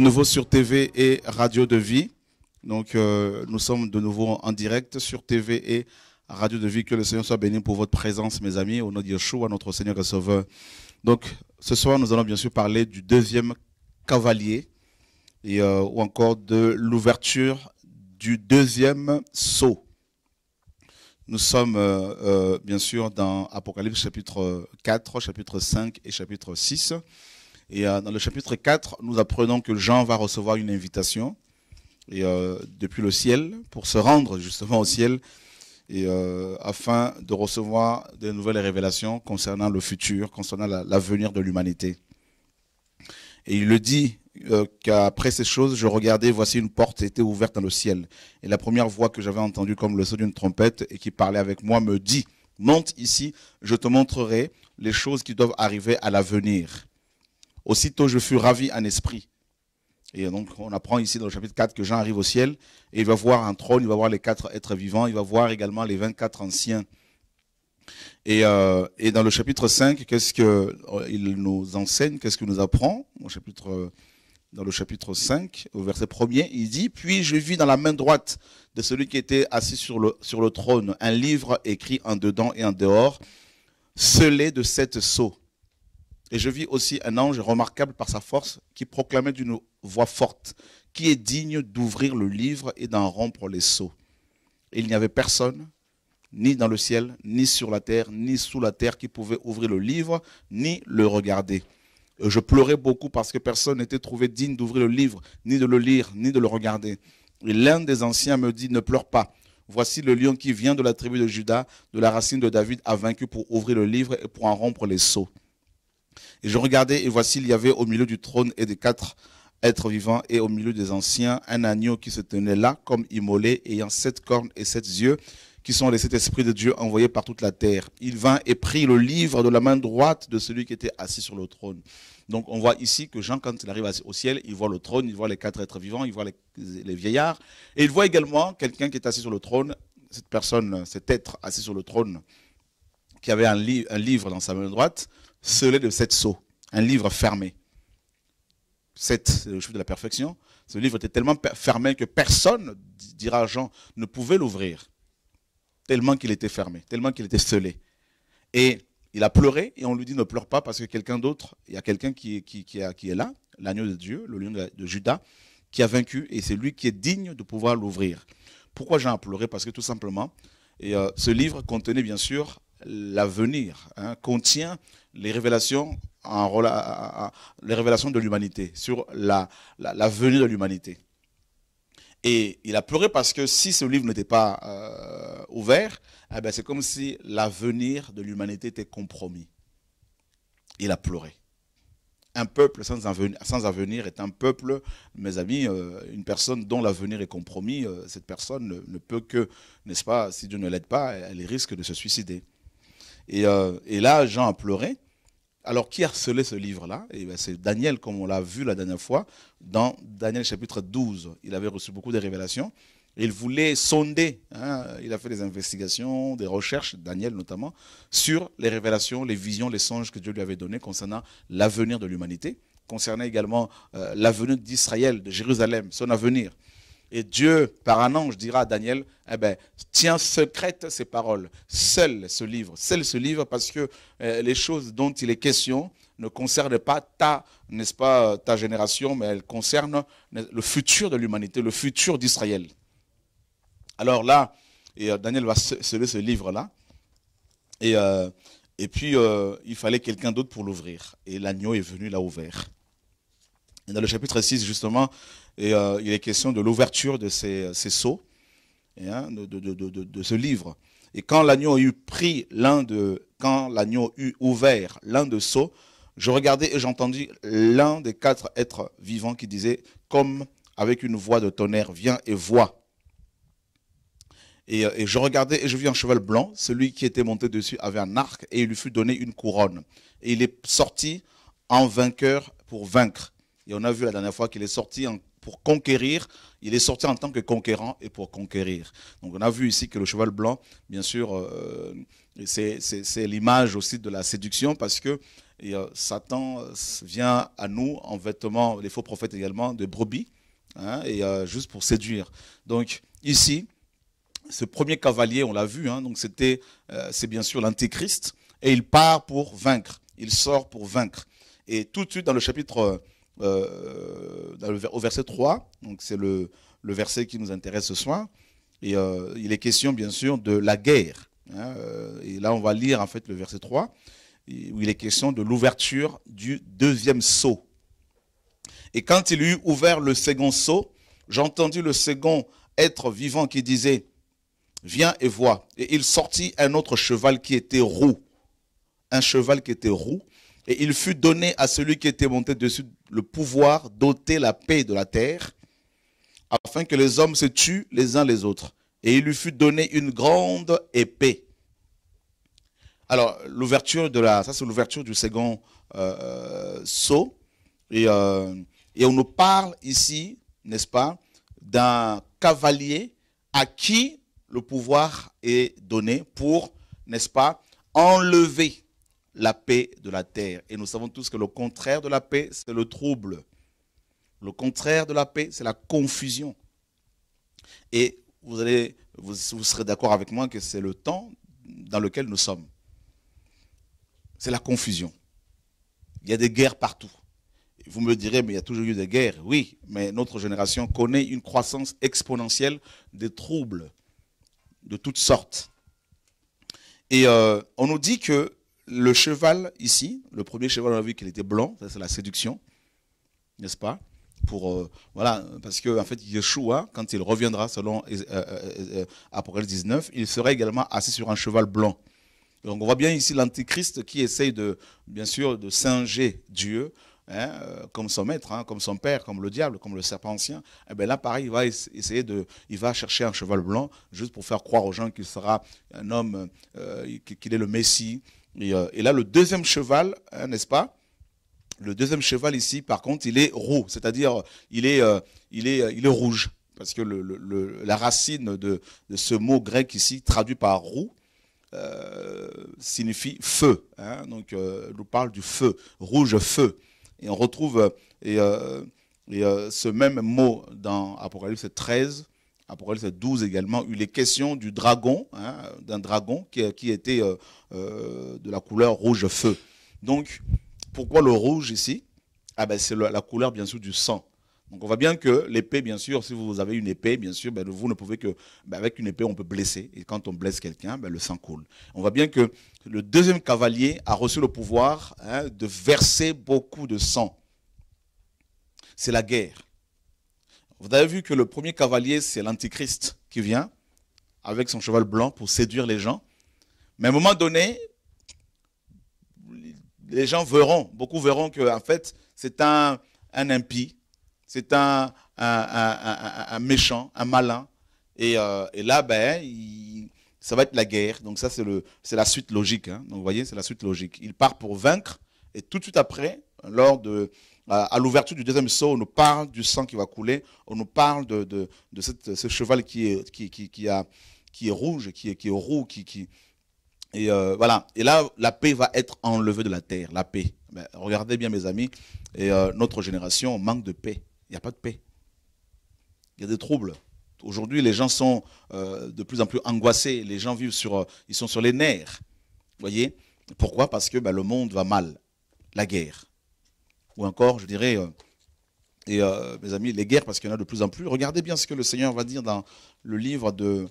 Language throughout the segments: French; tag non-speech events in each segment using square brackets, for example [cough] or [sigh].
nouveau sur TV et Radio de Vie. Donc, euh, nous sommes de nouveau en direct sur TV et Radio de Vie. Que le Seigneur soit béni pour votre présence, mes amis, au nom de Yeshua, notre Seigneur et Sauveur. Donc, ce soir, nous allons bien sûr parler du deuxième cavalier et, euh, ou encore de l'ouverture du deuxième saut. Nous sommes euh, bien sûr dans Apocalypse chapitre 4, chapitre 5 et chapitre 6. Et euh, dans le chapitre 4, nous apprenons que Jean va recevoir une invitation et, euh, depuis le ciel pour se rendre justement au ciel et, euh, afin de recevoir de nouvelles révélations concernant le futur, concernant l'avenir de l'humanité. Et il le dit qu'après ces choses, je regardais, voici une porte était ouverte dans le ciel. Et la première voix que j'avais entendue comme le son d'une trompette et qui parlait avec moi me dit, monte ici, je te montrerai les choses qui doivent arriver à l'avenir. Aussitôt je fus ravi en esprit. Et donc on apprend ici dans le chapitre 4 que Jean arrive au ciel et il va voir un trône, il va voir les quatre êtres vivants, il va voir également les 24 anciens. Euh, et, dans le chapitre 5, qu'est-ce qu'il euh, nous enseigne, qu'est-ce qu'il nous apprend chapitre, euh, Dans le chapitre 5, au verset 1 il dit, Puis je vis dans la main droite de celui qui était assis sur le, sur le trône un livre écrit en dedans et en dehors, scellé de sept sceaux. Et je vis aussi un ange remarquable par sa force qui proclamait d'une voix forte, qui est digne d'ouvrir le livre et d'en rompre les sceaux. Il n'y avait personne, ni dans le ciel, ni sur la terre, ni sous la terre, qui pouvait ouvrir le livre, ni le regarder. Euh, je pleurais beaucoup parce que personne n'était trouvé digne d'ouvrir le livre, ni de le lire, ni de le regarder. Et l'un des anciens me dit, ne pleure pas. Voici le lion qui vient de la tribu de Judas, de la racine de David, a vaincu pour ouvrir le livre et pour en rompre les sceaux. Et je regardais, et voici, il y avait au milieu du trône et des quatre êtres vivants, et au milieu des anciens, un agneau qui se tenait là, comme immolé, ayant sept cornes et sept yeux, qui sont les sept esprits de Dieu envoyés par toute la terre. Il vint et prit le livre de la main droite de celui qui était assis sur le trône. Donc on voit ici que Jean, quand il arrive au ciel, il voit le trône, il voit les quatre êtres vivants, il voit les, vieillards, et il voit également quelqu'un qui est assis sur le trône, cette personne, cet être assis sur le trône, qui avait un livre dans sa main droite, scellé de sept sceaux, un livre fermé. Sept, c'est le chiffre de la perfection. Ce livre était tellement fermé que personne, dira Jean, ne pouvait l'ouvrir. Tellement qu'il était fermé, tellement qu'il était scellé. Et il a pleuré et on lui dit ne pleure pas parce que quelqu'un d'autre, il y a quelqu'un qui, qui, qui, qui, est là, l'agneau de Dieu, le lion de Judas, qui a vaincu et c'est lui qui est digne de pouvoir l'ouvrir. Pourquoi Jean a pleuré Parce que tout simplement, et, euh, ce livre contenait bien sûr l'avenir, hein, contient les révélations, en, les révélations de l'humanité, sur l'avenir la, de l'humanité. Et il a pleuré parce que si ce livre n'était pas euh, ouvert, eh ben, c'est comme si l'avenir de l'humanité était compromis. Il a pleuré. Un peuple sans avenir, est un peuple, mes amis, euh, une personne dont l'avenir est compromis, euh, cette personne ne, ne peut que, n'est-ce pas, si Dieu ne l'aide pas, elle risque de se suicider. Euh, et, là, Jean a pleuré. Alors, qui harcelait ce livre-là eh ben, C'est Daniel, comme on l'a vu la dernière fois, dans Daniel chapitre 12. Il avait reçu beaucoup de révélations. Il voulait sonder, hein, il a fait des investigations, des recherches, Daniel notamment, sur les révélations, les visions, les songes que Dieu lui avait donnés concernant l'avenir de l'humanité, concernant également euh, l'avenir d'Israël, de Jérusalem, son avenir. Et Dieu, par un ange, dira à Daniel, eh ben, tiens secrète ces paroles, seul ce livre, seul ce livre, parce que euh, les choses dont il est question ne concernent pas ta, n'est-ce pas, euh, ta génération, mais elles concernent euh, le futur de l'humanité, le futur d'Israël. Alors là, et Daniel va sceller ce livre-là, et, et puis il fallait quelqu'un d'autre pour l'ouvrir, et l'agneau est venu, l'a ouvert. dans le chapitre 6, justement, et euh, il est question de l'ouverture de ces, ces hein, de, ce livre. Et quand l'agneau eut pris l'un de, quand l'agneau eut ouvert l'un de seaux, je regardais et j'entendis l'un des quatre êtres vivants qui disait, comme avec une voix de tonnerre, viens et vois. Et, euh, et, je regardais et je vis un cheval blanc. Celui qui était monté dessus avait un arc et il lui fut donné une couronne. Et il est sorti en vainqueur pour vaincre. Et on a vu la dernière fois qu'il est sorti en pour conquérir, il est sorti en tant que conquérant et pour conquérir. Donc on a vu ici que le cheval blanc, bien sûr, euh, c'est l'image aussi de la séduction parce que euh, Satan vient à nous en vêtements, les faux prophètes également, de brebis, hein, et euh, juste pour séduire. Donc ici, ce premier cavalier, on l'a vu, hein, donc c'était, c'est bien sûr l'antéchrist, et il part pour vaincre, il sort pour vaincre. Et tout de suite dans le chapitre euh, au verset 3, donc c'est le, verset qui nous intéresse ce soir, et euh, il est question bien sûr de la guerre. Hein, euh, et là, on va lire en fait le verset 3, où il est question de l'ouverture du deuxième sceau. Et quand il eut ouvert le second saut, j'entendis le second être vivant qui disait, viens et vois. Et il sortit un autre cheval qui était roux, un cheval qui était roux, et il fut donné à celui qui était monté dessus le pouvoir d'ôter la paix de la terre, afin que les hommes se tuent les uns les autres. Et il lui fut donné une grande épée. Alors, l'ouverture de la. Ça, c'est l'ouverture du second euh, saut. Et, euh, et on nous parle ici, n'est-ce pas, d'un cavalier à qui le pouvoir est donné pour, n'est-ce pas, enlever la paix de la terre. Et nous savons tous que le contraire de la paix, c'est le trouble. Le contraire de la paix, c'est la confusion. Et vous, allez, vous, serez d'accord avec moi que c'est le temps dans lequel nous sommes. C'est la confusion. Il y a des guerres partout. Vous me direz, mais il y a toujours eu des guerres. Oui, mais notre génération connaît une croissance exponentielle des troubles de toutes sortes. Et euh, on nous dit que le cheval ici, le premier cheval, on a vu qu'il était blanc, c'est la séduction, n'est-ce pas pour, euh, voilà, parce que en fait, Yeshua, quand il reviendra selon euh, euh, Apocalypse 19, il sera également assis sur un cheval blanc. Donc on voit bien ici l'antéchrist qui essaye de, bien sûr, de singer Dieu hein, comme son maître, hein, comme son père, comme le diable, comme le serpent ancien. Et eh bien là, pareil, il va essayer de, il va chercher un cheval blanc juste pour faire croire aux gens qu'il sera un homme, qu'il est le Messie, euh, et, là, le deuxième cheval, hein, n'est-ce pas Le deuxième cheval ici, par contre, il est roux, c'est-à-dire euh, il, est, euh, il, est, il est rouge. Parce que la racine de, ce mot grec ici, traduit par roux, signifie feu. Hein. Donc, donc, nous parle du feu, rouge feu. Et on retrouve ce même mot dans Apocalypse 13, Apocalypse 12 également, eu les questions du dragon, hein, d'un dragon qui, était euh, euh, de la couleur rouge feu. Donc, pourquoi le rouge ici ah ben, C'est la couleur, bien sûr, du sang. Donc, on voit bien que l'épée, bien sûr, si vous avez une épée, bien sûr, ben, vous ne pouvez que. Ben, avec une épée, on peut blesser. Et quand on blesse quelqu'un, ben, le sang coule. On voit bien que le deuxième cavalier a reçu le pouvoir hein, de verser beaucoup de sang. C'est la guerre. Vous avez vu que le premier cavalier, c'est l'antichrist qui vient avec son cheval blanc pour séduire les gens. Mais à un moment donné, les gens verront, beaucoup verront que en fait, c'est un, un impie, c'est un, un, méchant, un malin. Et, euh, et là, ben, ça va être la guerre. Donc ça, c'est la suite logique. Hein. Donc vous voyez, c'est la suite logique. Il part pour vaincre, et tout de suite après, lors de, euh, à l'ouverture du deuxième saut, on nous parle du sang qui va couler, on nous parle de, ce cheval qui est, qui, qui, a, qui est rouge, qui est, qui est roux, qui... qui et euh, voilà. Et là, la paix va être enlevée de la terre, la paix. Ben, regardez bien, mes amis, et euh, notre génération manque de paix. Il n'y a pas de paix. Il y a des troubles. Aujourd'hui, les gens sont de plus en plus angoissés. Les gens vivent sur, ils sont sur les nerfs. voyez Pourquoi Parce que ben, le monde va mal. La guerre ou encore, je dirais, euh, et euh, mes amis, les guerres, parce qu'il y en a de plus en plus. Regardez bien ce que le Seigneur va dire dans le livre de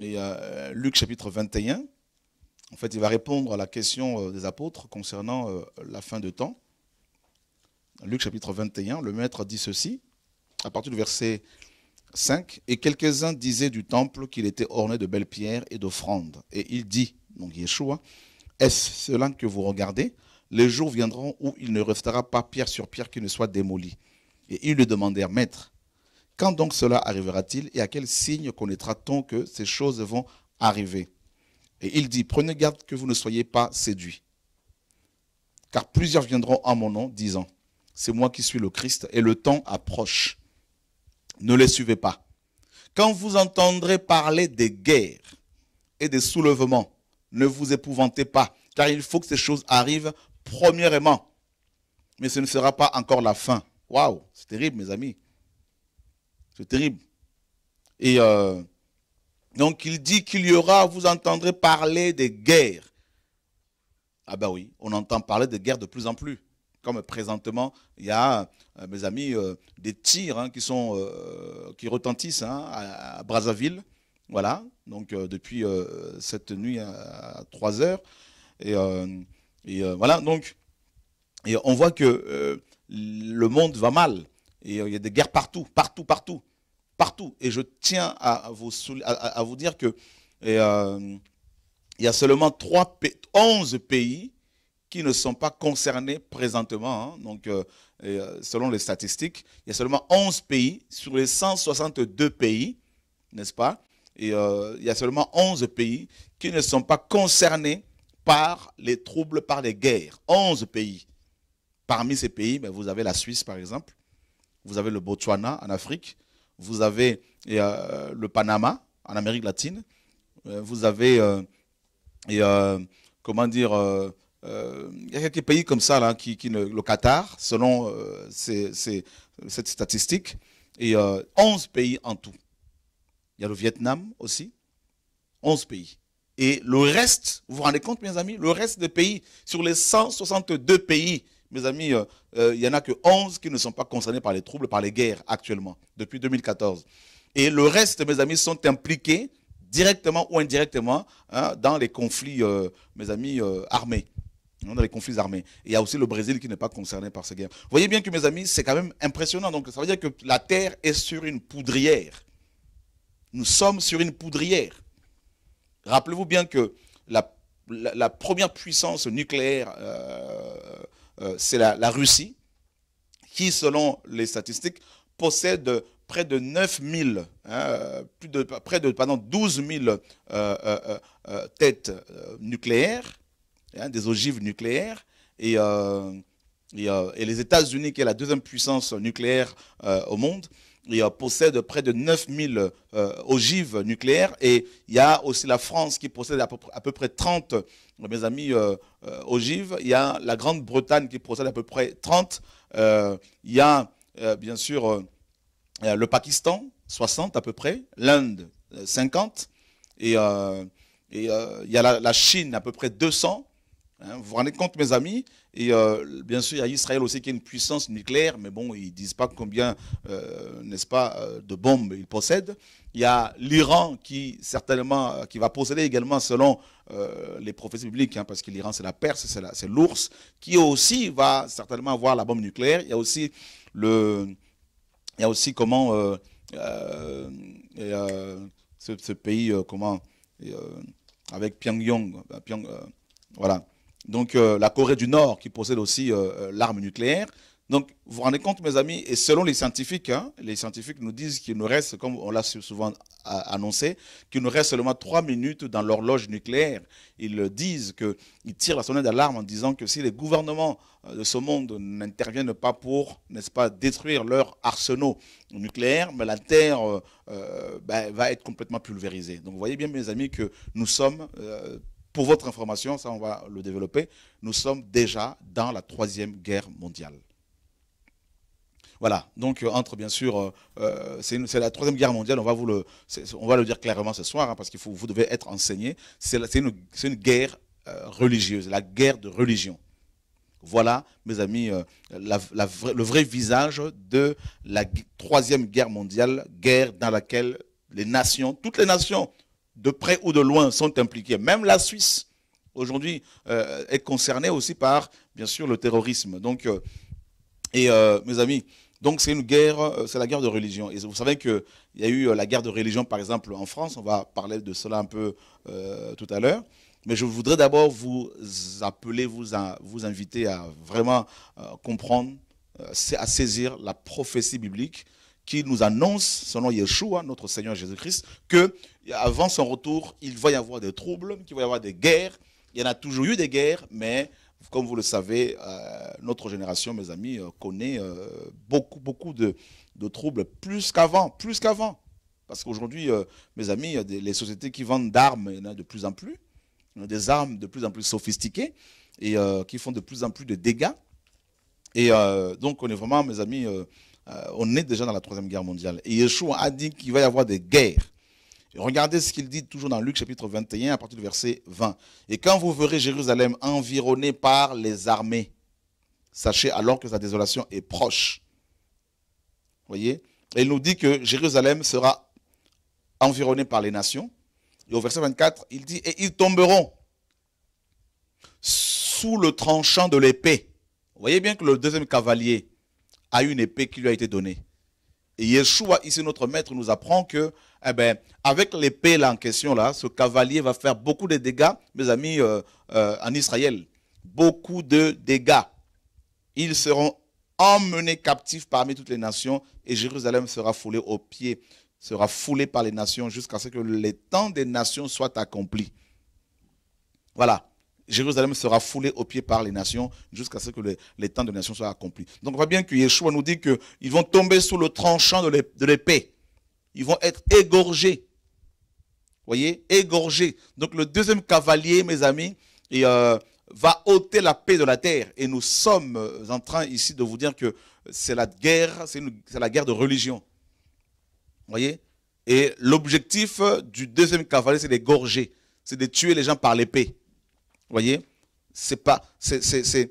euh, Luc chapitre 21. En fait, il va répondre à la question des apôtres concernant la fin de temps. Luc chapitre 21, le maître dit ceci, à partir du verset 5, et quelques-uns disaient du temple qu'il était orné de belles pierres et d'offrandes. Et il dit, donc Yeshua, est-ce cela que vous regardez les jours viendront où il ne restera pas pierre sur pierre qui ne soit démoli. » Et ils lui demandèrent, Maître, quand donc cela arrivera-t-il et à quel signe connaîtra-t-on que ces choses vont arriver Et il dit, Prenez garde que vous ne soyez pas séduits. Car plusieurs viendront en mon nom, disant, C'est moi qui suis le Christ, et le temps approche. Ne les suivez pas. Quand vous entendrez parler des guerres et des soulèvements, ne vous épouvantez pas, car il faut que ces choses arrivent, premièrement. Mais ce ne sera pas encore la fin. Waouh, c'est terrible, mes amis. C'est terrible. Et euh, donc il dit qu'il y aura, vous entendrez parler des guerres. Ah ben oui, on entend parler des guerres de plus en plus. Comme présentement, il y a, euh, mes amis, euh, des tirs hein, qui, sont, qui retentissent hein, à, Brazzaville. Voilà, donc depuis cette nuit à, à 3 heures. Et et euh, voilà, donc, on voit que euh, le monde va mal. Et euh, il y a des guerres partout, partout, partout, partout. Et je tiens à, vous, à, vous dire que il y a seulement 3, 11 pays qui ne sont pas concernés présentement. Hein. donc, selon les statistiques, il y a seulement 11 pays sur les 162 pays, n'est-ce pas Et il y a seulement 11 pays qui ne sont pas concernés par les troubles, par les guerres. 11 pays. Parmi ces pays, ben, vous avez la Suisse, par exemple. Vous avez le Botswana en Afrique. Vous avez euh, le Panama en Amérique latine. Euh, vous avez, euh, et, comment dire, il y a quelques pays comme ça, qui, le Qatar, selon cette statistique. Et 11 pays en tout. Il y a le Vietnam aussi. 11 pays. Et le reste, vous vous rendez compte, mes amis, le reste des pays, sur les 162 pays, mes amis, euh, euh, il n'y en a que 11 qui ne sont pas concernés par les troubles, par les guerres actuellement, depuis 2014. Et le reste, mes amis, sont impliqués directement ou indirectement hein, dans les conflits, euh, mes amis, armés. Dans les conflits armés. il y a aussi le Brésil qui n'est pas concerné par ces guerres. Vous voyez bien que, mes amis, c'est quand même impressionnant. Donc, ça veut dire que la Terre est sur une poudrière. Nous sommes sur une poudrière. Rappelez-vous bien que la, première puissance nucléaire, euh, euh, c'est la, Russie, qui, selon les statistiques, possède près de 9 hein, près de 12 000 euh, têtes nucléaires, hein, des ogives nucléaires, et, et les États-Unis, qui est la deuxième puissance nucléaire au monde, il euh, possède près de 9000 euh, ogives nucléaires et il y a aussi la France qui possède à peu, près 30, mes amis, euh, ogives. Il y a la Grande-Bretagne qui possède à peu près 30. il y a bien sûr le Pakistan, 60 à peu près, l'Inde, 50. Et, il y a la, Chine, à peu près 200. Hein. vous vous rendez compte, mes amis et euh, bien sûr, il y a Israël aussi qui a une puissance nucléaire, mais bon, ils ne disent pas combien, euh, n'est-ce pas, euh, de bombes ils possèdent. Il y a l'Iran qui certainement, qui va posséder également selon les prophéties bibliques, hein, parce que l'Iran c'est la Perse, c'est l'ours, qui aussi va certainement avoir la bombe nucléaire. Il y a aussi le, il y a aussi comment ce, pays comment avec Pyongyang, voilà donc euh, la Corée du Nord qui possède aussi euh, euh, l'arme nucléaire. Donc vous vous rendez compte, mes amis, et selon les scientifiques, hein, les scientifiques nous disent qu'il nous reste, comme on l'a souvent annoncé, qu'il nous reste seulement trois minutes dans l'horloge nucléaire. Ils disent qu'ils tirent la sonnette d'alarme en disant que si les gouvernements de ce monde n'interviennent pas pour, n'est-ce pas, détruire leur arsenaux nucléaires, mais ben, la Terre ben, va être complètement pulvérisée. Donc vous voyez bien, mes amis, que nous sommes pour votre information, ça on va le développer, nous sommes déjà dans la Troisième Guerre mondiale. Voilà, donc euh, entre bien sûr, euh, euh, c'est la troisième guerre mondiale, on va, vous le, on va le dire clairement ce soir, hein, parce que vous devez être enseigné, c'est une, guerre religieuse, la guerre de religion. Voilà, mes amis, le vrai visage de la troisième guerre mondiale, guerre dans laquelle les nations, toutes les nations, de près ou de loin, sont impliqués. Même la Suisse, aujourd'hui, euh, est concernée aussi par, bien sûr, le terrorisme. Donc, euh, et euh, mes amis, donc c'est une guerre, c'est la guerre de religion. Et vous savez qu'il y a eu la guerre de religion, par exemple, en France. On va parler de cela un peu tout à l'heure. Mais je voudrais d'abord vous appeler, vous, vous inviter à vraiment comprendre, à saisir la prophétie biblique qui nous annonce, selon Yeshua, notre Seigneur Jésus-Christ, que avant son retour, il va y avoir des troubles, qu'il va y avoir des guerres. Il y en a toujours eu des guerres, mais comme vous le savez, euh, notre génération, mes amis, euh, connaît euh, beaucoup, beaucoup de, troubles, plus qu'avant, plus qu'avant. Parce qu'aujourd'hui, mes amis, les sociétés qui vendent d'armes, il y en a de plus en plus, des armes de plus en plus sophistiquées et qui font de plus en plus de dégâts. Et donc, on est vraiment, mes amis, euh, on est déjà dans la Troisième Guerre mondiale. Et Yeshua a dit qu'il va y avoir des guerres. Regardez ce qu'il dit toujours dans Luc chapitre 21 à partir du verset 20. Et quand vous verrez Jérusalem environnée par les armées, sachez alors que sa désolation est proche. Voyez Et il nous dit que Jérusalem sera environnée par les nations. Et au verset 24, il dit, et ils tomberont sous le tranchant de l'épée. Voyez bien que le deuxième cavalier, a une épée qui lui a été donnée. Et Yeshua, ici notre maître, nous apprend que, eh ben, avec l'épée en question là, ce cavalier va faire beaucoup de dégâts, mes amis, euh, euh, en Israël. Beaucoup de dégâts. Ils seront emmenés captifs parmi toutes les nations et Jérusalem sera foulée aux pieds, sera foulée par les nations jusqu'à ce que les temps des nations soient accomplis. Voilà. Jérusalem sera foulée aux pieds par les nations jusqu'à ce que les, temps de nations soient accomplis. Donc on voit bien que Yeshua nous dit qu'ils vont tomber sous le tranchant de l'épée. Ils vont être égorgés. Voyez, égorgés. Donc le deuxième cavalier, mes amis, euh, va ôter la paix de la terre. Et nous sommes euh, en train ici de vous dire que c'est la guerre, c'est la guerre de religion. Voyez Et l'objectif du deuxième cavalier, c'est d'égorger, c'est de tuer les gens par l'épée voyez, c'est pas, c'est,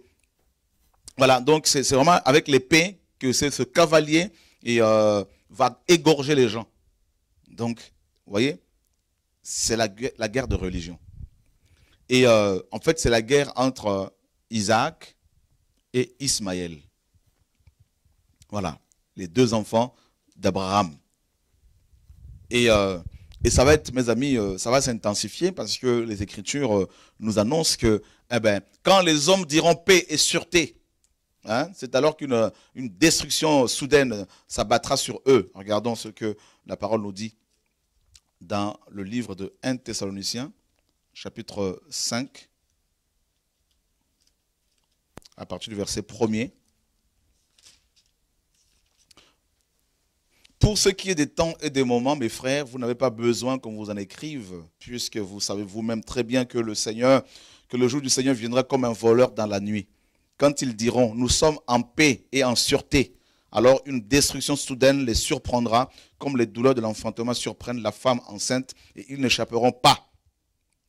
voilà, donc c'est vraiment avec l'épée que c'est ce cavalier et euh, va égorger les gens. Donc, vous voyez, c'est la, guerre de religion. Et euh, en fait, c'est la guerre entre euh, Isaac et Ismaël. Voilà, les deux enfants d'Abraham. Et et ça va être, mes amis, euh, ça va s'intensifier parce que les Écritures euh, nous annoncent que, eh ben, quand les hommes diront paix et sûreté, hein, c'est alors qu'une euh, destruction soudaine s'abattra sur eux. Regardons ce que la parole nous dit dans le livre de 1 Thessaloniciens, chapitre 5, à partir du verset 1 Pour ce qui est des temps et des moments, mes frères, vous n'avez pas besoin qu'on vous en écrive, puisque vous savez vous-même très bien que le Seigneur, que le jour du Seigneur viendra comme un voleur dans la nuit. Quand ils diront, nous sommes en paix et en sûreté, alors une destruction soudaine les surprendra, comme les douleurs de l'enfantement surprennent la femme enceinte, et ils n'échapperont pas.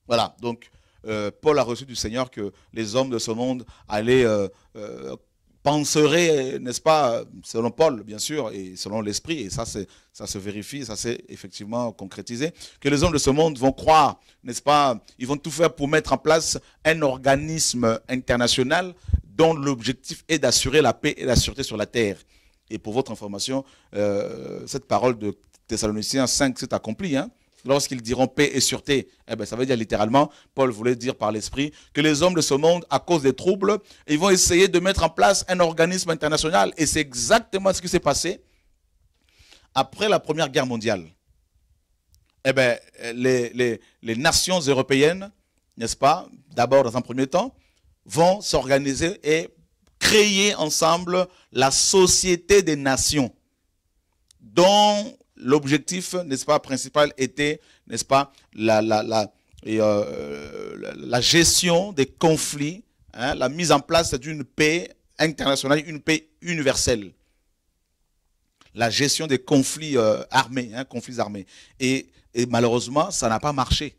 Voilà, donc euh, Paul a reçu du Seigneur que les hommes de ce monde allaient euh, euh, penserait, n'est-ce pas, selon Paul, bien sûr, et selon l'Esprit, et ça, ça se vérifie, ça s'est effectivement concrétisé, que les hommes de ce monde vont croire, n'est-ce pas, ils vont tout faire pour mettre en place un organisme international dont l'objectif est d'assurer la paix et la sûreté sur la terre. Et pour votre information, euh, cette parole de Thessaloniciens 5 s'est accomplie. Hein lorsqu'ils diront paix et sûreté, eh bien, ça veut dire littéralement, Paul voulait dire par l'esprit, que les hommes de ce monde, à cause des troubles, ils vont essayer de mettre en place un organisme international. Et c'est exactement ce qui s'est passé après la Première Guerre mondiale. Eh bien, les, les nations européennes, n'est-ce pas, d'abord dans un premier temps, vont s'organiser et créer ensemble la société des nations dont l'objectif, n'est-ce pas, principal était, n'est-ce pas, la, euh, gestion des conflits, hein, la mise en place d'une paix internationale, une paix universelle. La gestion des conflits euh, armés, hein, conflits armés. Et, malheureusement, ça n'a pas marché.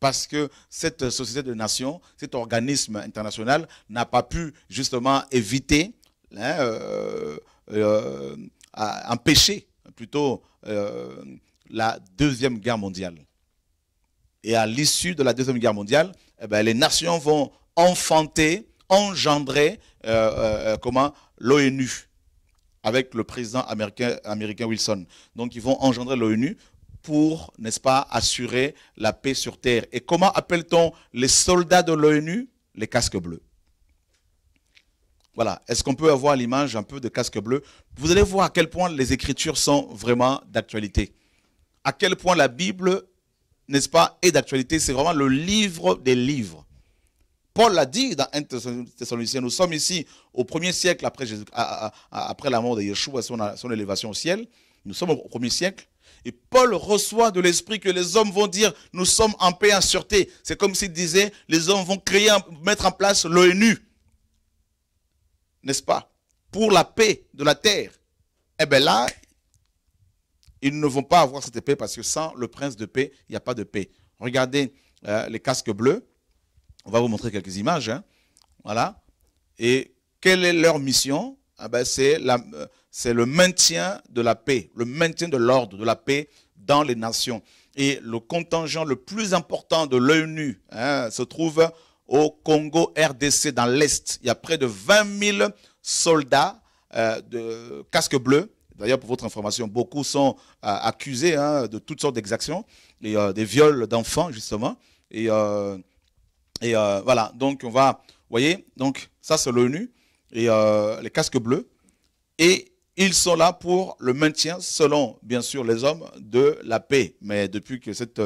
Parce que cette société de nations, cet organisme international n'a pas pu justement éviter, hein, euh, empêcher plutôt euh, la Deuxième Guerre mondiale. Et à l'issue de la Deuxième Guerre mondiale, eh ben, les nations vont enfanter, engendrer euh, euh, comment l'ONU avec le président américain, américain Wilson. Donc ils vont engendrer l'ONU pour, n'est-ce pas, assurer la paix sur Terre. Et comment appelle-t-on les soldats de l'ONU Les casques bleus. Voilà. Est-ce qu'on peut avoir l'image un peu de casque bleu Vous allez voir à quel point les Écritures sont vraiment d'actualité. À quel point la Bible, n'est-ce pas, est d'actualité. C'est vraiment le livre des livres. Paul l'a dit dans 1 Thessaloniciens. Nous sommes ici au premier siècle après, Jésus, après la mort de Yeshua et son, élévation au ciel. Nous sommes au premier siècle. Et Paul reçoit de l'esprit que les hommes vont dire nous sommes en paix, en sûreté. C'est comme s'il disait les hommes vont créer, mettre en place l'ONU n'est-ce pas, pour la paix de la terre, eh bien là, ils ne vont pas avoir cette paix parce que sans le prince de paix, il n'y a pas de paix. Regardez euh, les casques bleus. On va vous montrer quelques images. Hein. Voilà. Et quelle est leur mission eh ben, euh, c'est, le maintien de la paix, le maintien de l'ordre, de la paix dans les nations. Et le contingent le plus important de l'ONU hein, se trouve au Congo RDC dans l'Est. Il y a près de 20 000 soldats euh, de casques bleus. D'ailleurs, pour votre information, beaucoup sont euh, accusés hein, de toutes sortes d'exactions et euh, des viols d'enfants, justement. Et, voilà, donc on va, vous voyez, donc ça c'est l'ONU et les casques bleus. Et ils sont là pour le maintien, selon bien sûr les hommes, de la paix. Mais depuis que cet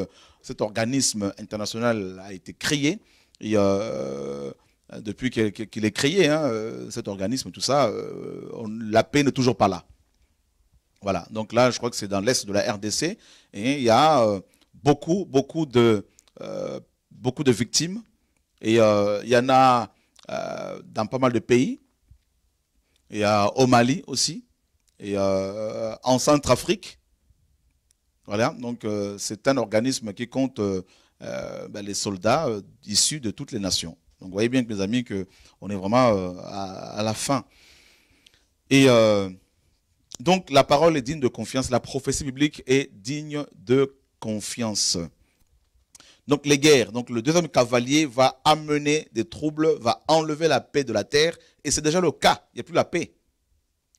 organisme international a été créé, euh, depuis qu'il est créé, hein, euh, cet organisme, tout ça, euh, la paix n'est toujours pas là. Voilà. Donc là, je crois que c'est dans l'est de la RDC. Et il y a beaucoup, beaucoup de, beaucoup de victimes. Et il y en a dans pas mal de pays. Il y a au Mali aussi. Et en Centrafrique. Voilà. Donc c'est un organisme qui compte euh, ben, les soldats euh, issus de toutes les nations. Donc vous voyez bien que mes amis, que on est vraiment euh, à, la fin. Et donc la parole est digne de confiance, la prophétie biblique est digne de confiance. Donc les guerres, donc le deuxième cavalier va amener des troubles, va enlever la paix de la terre, et c'est déjà le cas, il n'y a plus la paix.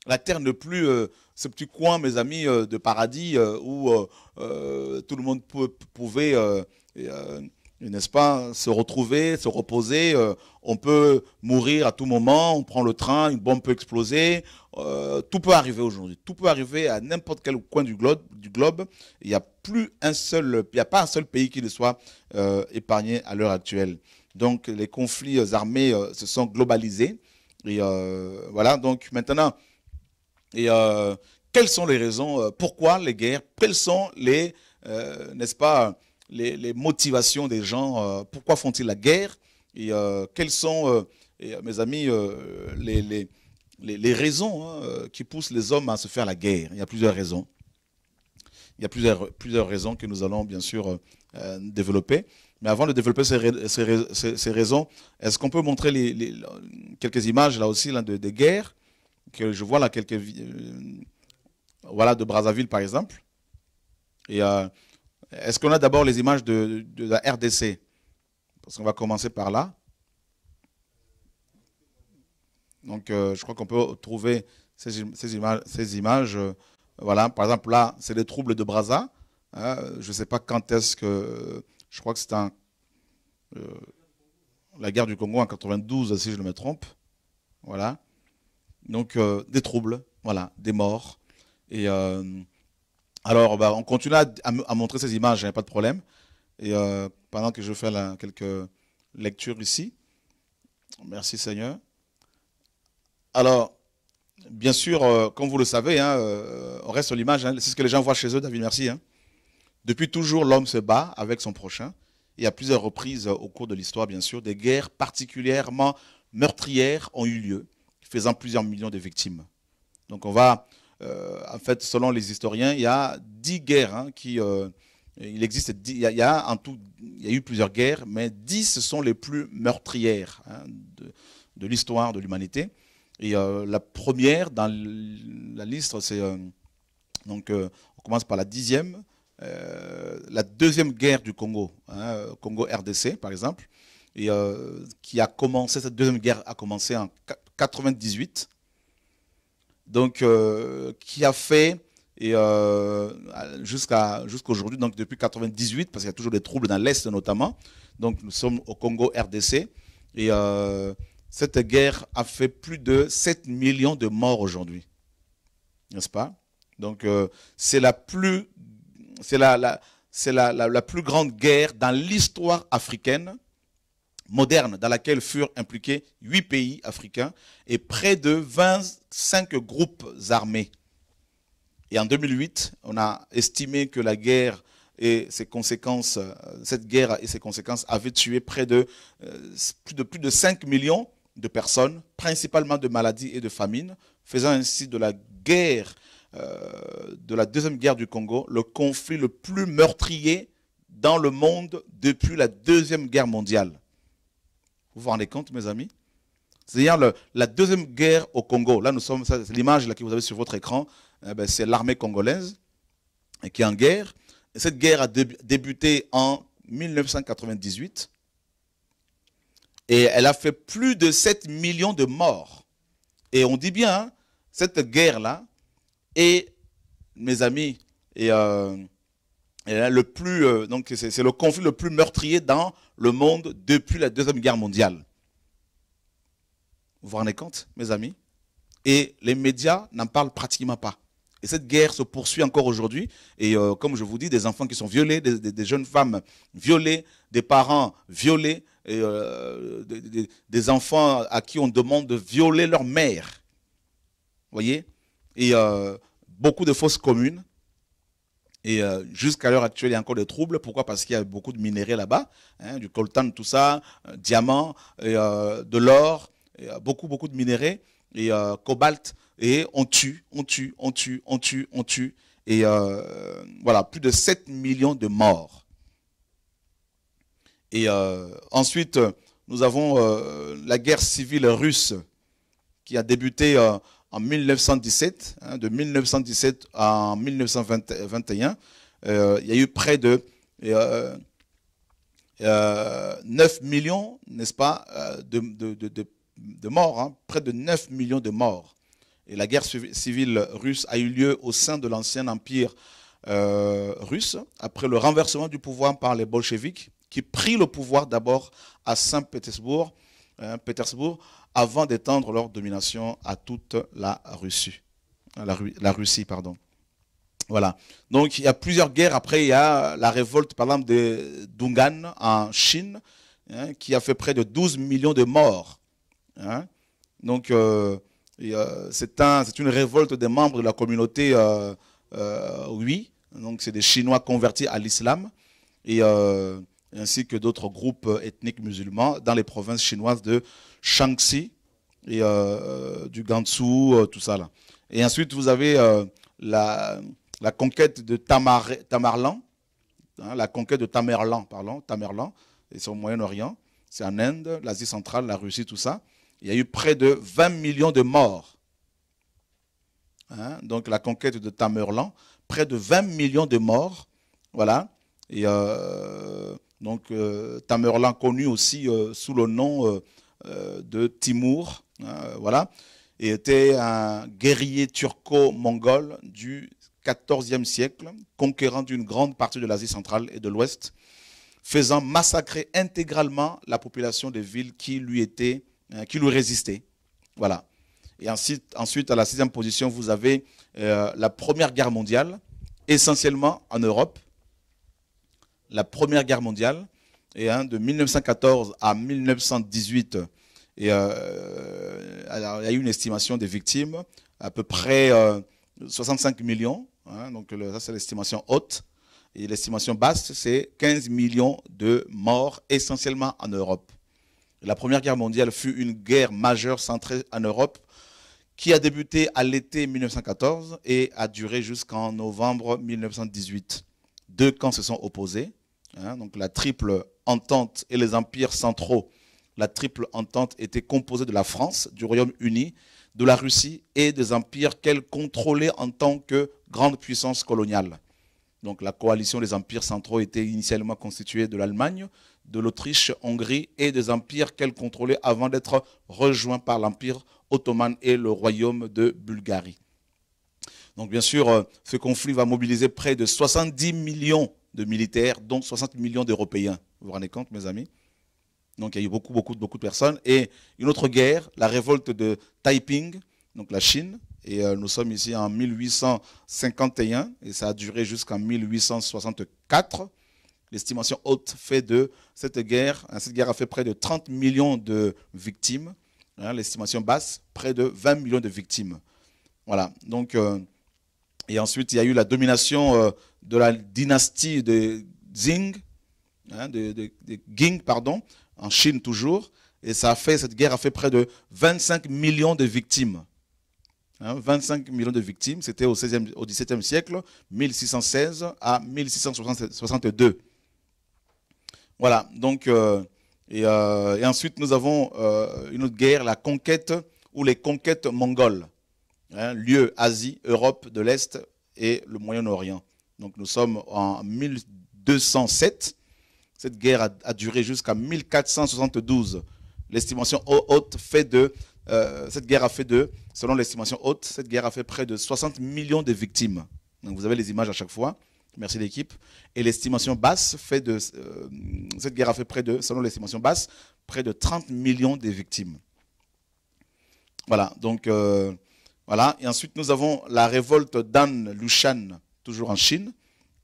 La terre n'est plus ce petit coin, mes amis, de paradis où tout le monde pouvait euh, n'est-ce pas, se retrouver, se reposer. Euh, on peut mourir à tout moment, on prend le train, une bombe peut exploser. Euh, tout peut arriver aujourd'hui. Tout peut arriver à n'importe quel coin du globe. Du globe. Il n'y a plus un seul, il a pas un seul pays qui ne soit épargné à l'heure actuelle. Donc les conflits armés se sont globalisés. Et voilà, donc maintenant, et, quelles sont les raisons, pourquoi les guerres, quelles sont les, n'est-ce pas, les, motivations des gens, euh, pourquoi font-ils la guerre et euh, quelles sont, euh, mes amis, les, les, raisons hein, qui poussent les hommes à se faire la guerre. Il y a plusieurs raisons. Il y a plusieurs, plusieurs raisons que nous allons bien sûr développer. Mais avant de développer ces, raisons, est-ce qu'on peut montrer les, quelques images là aussi de, des guerres que je vois là quelques voilà de Brazzaville par exemple et est-ce qu'on a d'abord les images de, la RDC Parce qu'on va commencer par là. Donc, euh, je crois qu'on peut trouver ces, images. Euh, voilà, par exemple, là, c'est les troubles de Braza. Hein. je ne sais pas quand est-ce que. Je crois que c'est un. Euh, la guerre du Congo en 92, si je ne me trompe. Voilà. Donc, des troubles, voilà, des morts. Et alors, bah, on continue à, montrer ces images, hein, pas de problème. Et euh, pendant que je fais quelques lectures ici, merci Seigneur. Alors, bien sûr, euh, comme vous le savez, hein, euh, on reste sur l'image, hein, c'est ce que les gens voient chez eux, David, merci. Hein. Depuis toujours, l'homme se bat avec son prochain. Et à plusieurs reprises au cours de l'histoire, bien sûr, des guerres particulièrement meurtrières ont eu lieu, faisant plusieurs millions de victimes. Donc on va euh, en fait, selon les historiens, il y a dix guerres hein, qui... Euh, il existe, il, y a, en tout, il y a eu plusieurs guerres, mais dix sont les plus meurtrières hein, de, l'histoire de l'humanité. Et euh, la première dans la liste, c'est donc on commence par la dixième, la deuxième guerre du Congo, hein, Congo RDC par exemple, et qui a commencé cette deuxième guerre a commencé en 98 donc euh, qui a fait et euh, jusqu'à jusqu'aujourd'hui donc depuis 98 parce qu'il y a toujours des troubles dans l'est notamment. Donc nous sommes au Congo RDC et euh, cette guerre a fait plus de 7 millions de morts aujourd'hui. N'est-ce pas Donc c'est la plus c'est la, c'est la plus grande guerre dans l'histoire africaine moderne dans laquelle furent impliqués huit pays africains et près de 25 groupes armés. Et en 2008, on a estimé que la guerre et ses conséquences, euh, cette guerre et ses conséquences avaient tué près de, euh, plus, de plus 5 millions de personnes, principalement de maladies et de famines, faisant ainsi de la guerre, euh, de la deuxième guerre du Congo, le conflit le plus meurtrier dans le monde depuis la deuxième guerre mondiale. Vous vous rendez compte, mes amis C'est-à-dire la deuxième guerre au Congo. Là, nous sommes, c'est l'image que vous avez sur votre écran, eh ben, c'est l'armée congolaise eh, qui est en guerre. cette guerre a débuté en 1998 et elle a fait plus de 7 millions de morts. Et on dit bien, hein, cette guerre-là est, mes amis, et euh, le plus, euh, donc c'est le conflit le plus meurtrier dans le monde depuis la Deuxième Guerre mondiale. Vous vous rendez compte, mes amis Et les médias n'en parlent pratiquement pas. Et cette guerre se poursuit encore aujourd'hui. Et euh, comme je vous dis, des enfants qui sont violés, des, jeunes femmes violées, des parents violés, euh, des, des, enfants à qui on demande de violer leur mère. Vous voyez Et beaucoup de fausses communes et euh, jusqu'à l'heure actuelle, il y a encore des troubles. Pourquoi Parce qu'il y a beaucoup de minerais là-bas, hein, du coltan, tout ça, euh, diamants, euh, de l'or, euh, beaucoup, beaucoup de minerais, et cobalt. Et on tue, on tue, on tue, on tue, on tue. Et voilà, plus de 7 millions de morts. Et ensuite, nous avons la guerre civile russe qui a débuté en 1917, hein, de 1917 à 1921, euh, il y a eu près de 9 euh, euh, millions, n'est-ce pas, de, morts, hein, près de 9 millions de morts. Et la guerre civile russe a eu lieu au sein de l'ancien empire russe, après le renversement du pouvoir par les bolcheviks, qui prit le pouvoir d'abord à Saint-Pétersbourg, hein, Pétersbourg, avant d'étendre leur domination à toute la Russie. Euh, la, Russie pardon. Voilà. Donc il y a plusieurs guerres. Après, il y a la révolte, par exemple, de Dungan en Chine, hein, qui a fait près de 12 millions de morts. Hein. Donc euh, c'est une révolte des membres de la communauté euh, euh oui. Donc c'est des Chinois convertis à l'islam. Et ainsi que d'autres groupes ethniques musulmans dans les provinces chinoises de Shaanxi, et euh, euh, du Gansu, euh, tout ça là. Et ensuite, vous avez la, conquête de Tamerlan. Hein, la conquête de Tamerlan, pardon, Tamerlan, et c'est au Moyen-Orient, c'est en Inde, l'Asie centrale, la Russie, tout ça. Il y a eu près de 20 millions de morts. Hein. donc la conquête de Tamerlan, près de 20 millions de morts, voilà. Et donc Tamerlan connu aussi sous le nom euh, de Timour, hein, euh, voilà, et était un guerrier turco-mongol du XIVe siècle, conquérant d'une grande partie de l'Asie centrale et de l'Ouest, faisant massacrer intégralement la population des villes qui lui, étaient, euh, qui lui résistaient. Voilà. Et ensuite, ensuite, à la sixième position, vous avez la Première Guerre mondiale, essentiellement en Europe. La Première Guerre mondiale, et de 1914 à 1918, euh, il y a eu une estimation des victimes, à peu près 65 euh, millions. Hein, donc ça, c'est l'estimation haute. Et l'estimation basse, c'est 15 millions de morts, essentiellement en Europe. La Première Guerre mondiale fut une guerre majeure centrée en Europe qui a débuté à l'été 1914 et a duré jusqu'en novembre 1918. Deux camps se sont opposés, hein, donc la triple Entente et les empires centraux. La triple Entente était composée de la France, du Royaume-Uni, de la Russie et des empires qu'elle contrôlait en tant que grande puissance coloniale. Donc la coalition des empires centraux était initialement constituée de l'Allemagne, de l'Autriche, Hongrie et des empires qu'elle contrôlait avant d'être rejoint par l'Empire ottoman et le royaume de Bulgarie. Donc bien sûr, euh, ce conflit va mobiliser près de 70 millions de militaires, dont 60 millions d'Européens. Vous vous rendez compte, mes amis Donc il y a eu beaucoup, beaucoup, beaucoup de personnes. Et une autre guerre, la révolte de Taiping, donc la Chine. Et euh, nous sommes ici en 1851 et ça a duré jusqu'en 1864. L'estimation haute fait de cette guerre, hein, cette guerre a fait près de 30 millions de victimes. Hein, l'estimation basse, près de 20 millions de victimes. Voilà. Donc, euh, et ensuite, il y a eu la domination euh, de la dynastie de Xing des hein, de, pardon, en Chine toujours. Et ça a fait, cette guerre a fait près de 25 millions de victimes. 25 hein, millions de victimes, c'était au, 16e, au XVIIe siècle, 1616 à 1662. Voilà, donc, euh, euh, et, ensuite nous avons euh, une autre guerre, la conquête ou les conquêtes mongoles, hein, lieu Asie, Europe de l'Est et le Moyen-Orient. Donc nous sommes en 1207 cette guerre a, duré jusqu'à 1472. L'estimation haute fait de euh, cette guerre a fait de, selon l'estimation haute, cette guerre a fait près de 60 millions de victimes. Donc vous avez les images à chaque fois. Merci l'équipe. Et l'estimation basse fait de, euh, cette guerre a fait près de, selon l'estimation basse, près de 30 millions de victimes. Voilà. Donc euh, voilà. Et ensuite nous avons la révolte d'An Lushan, toujours en Chine.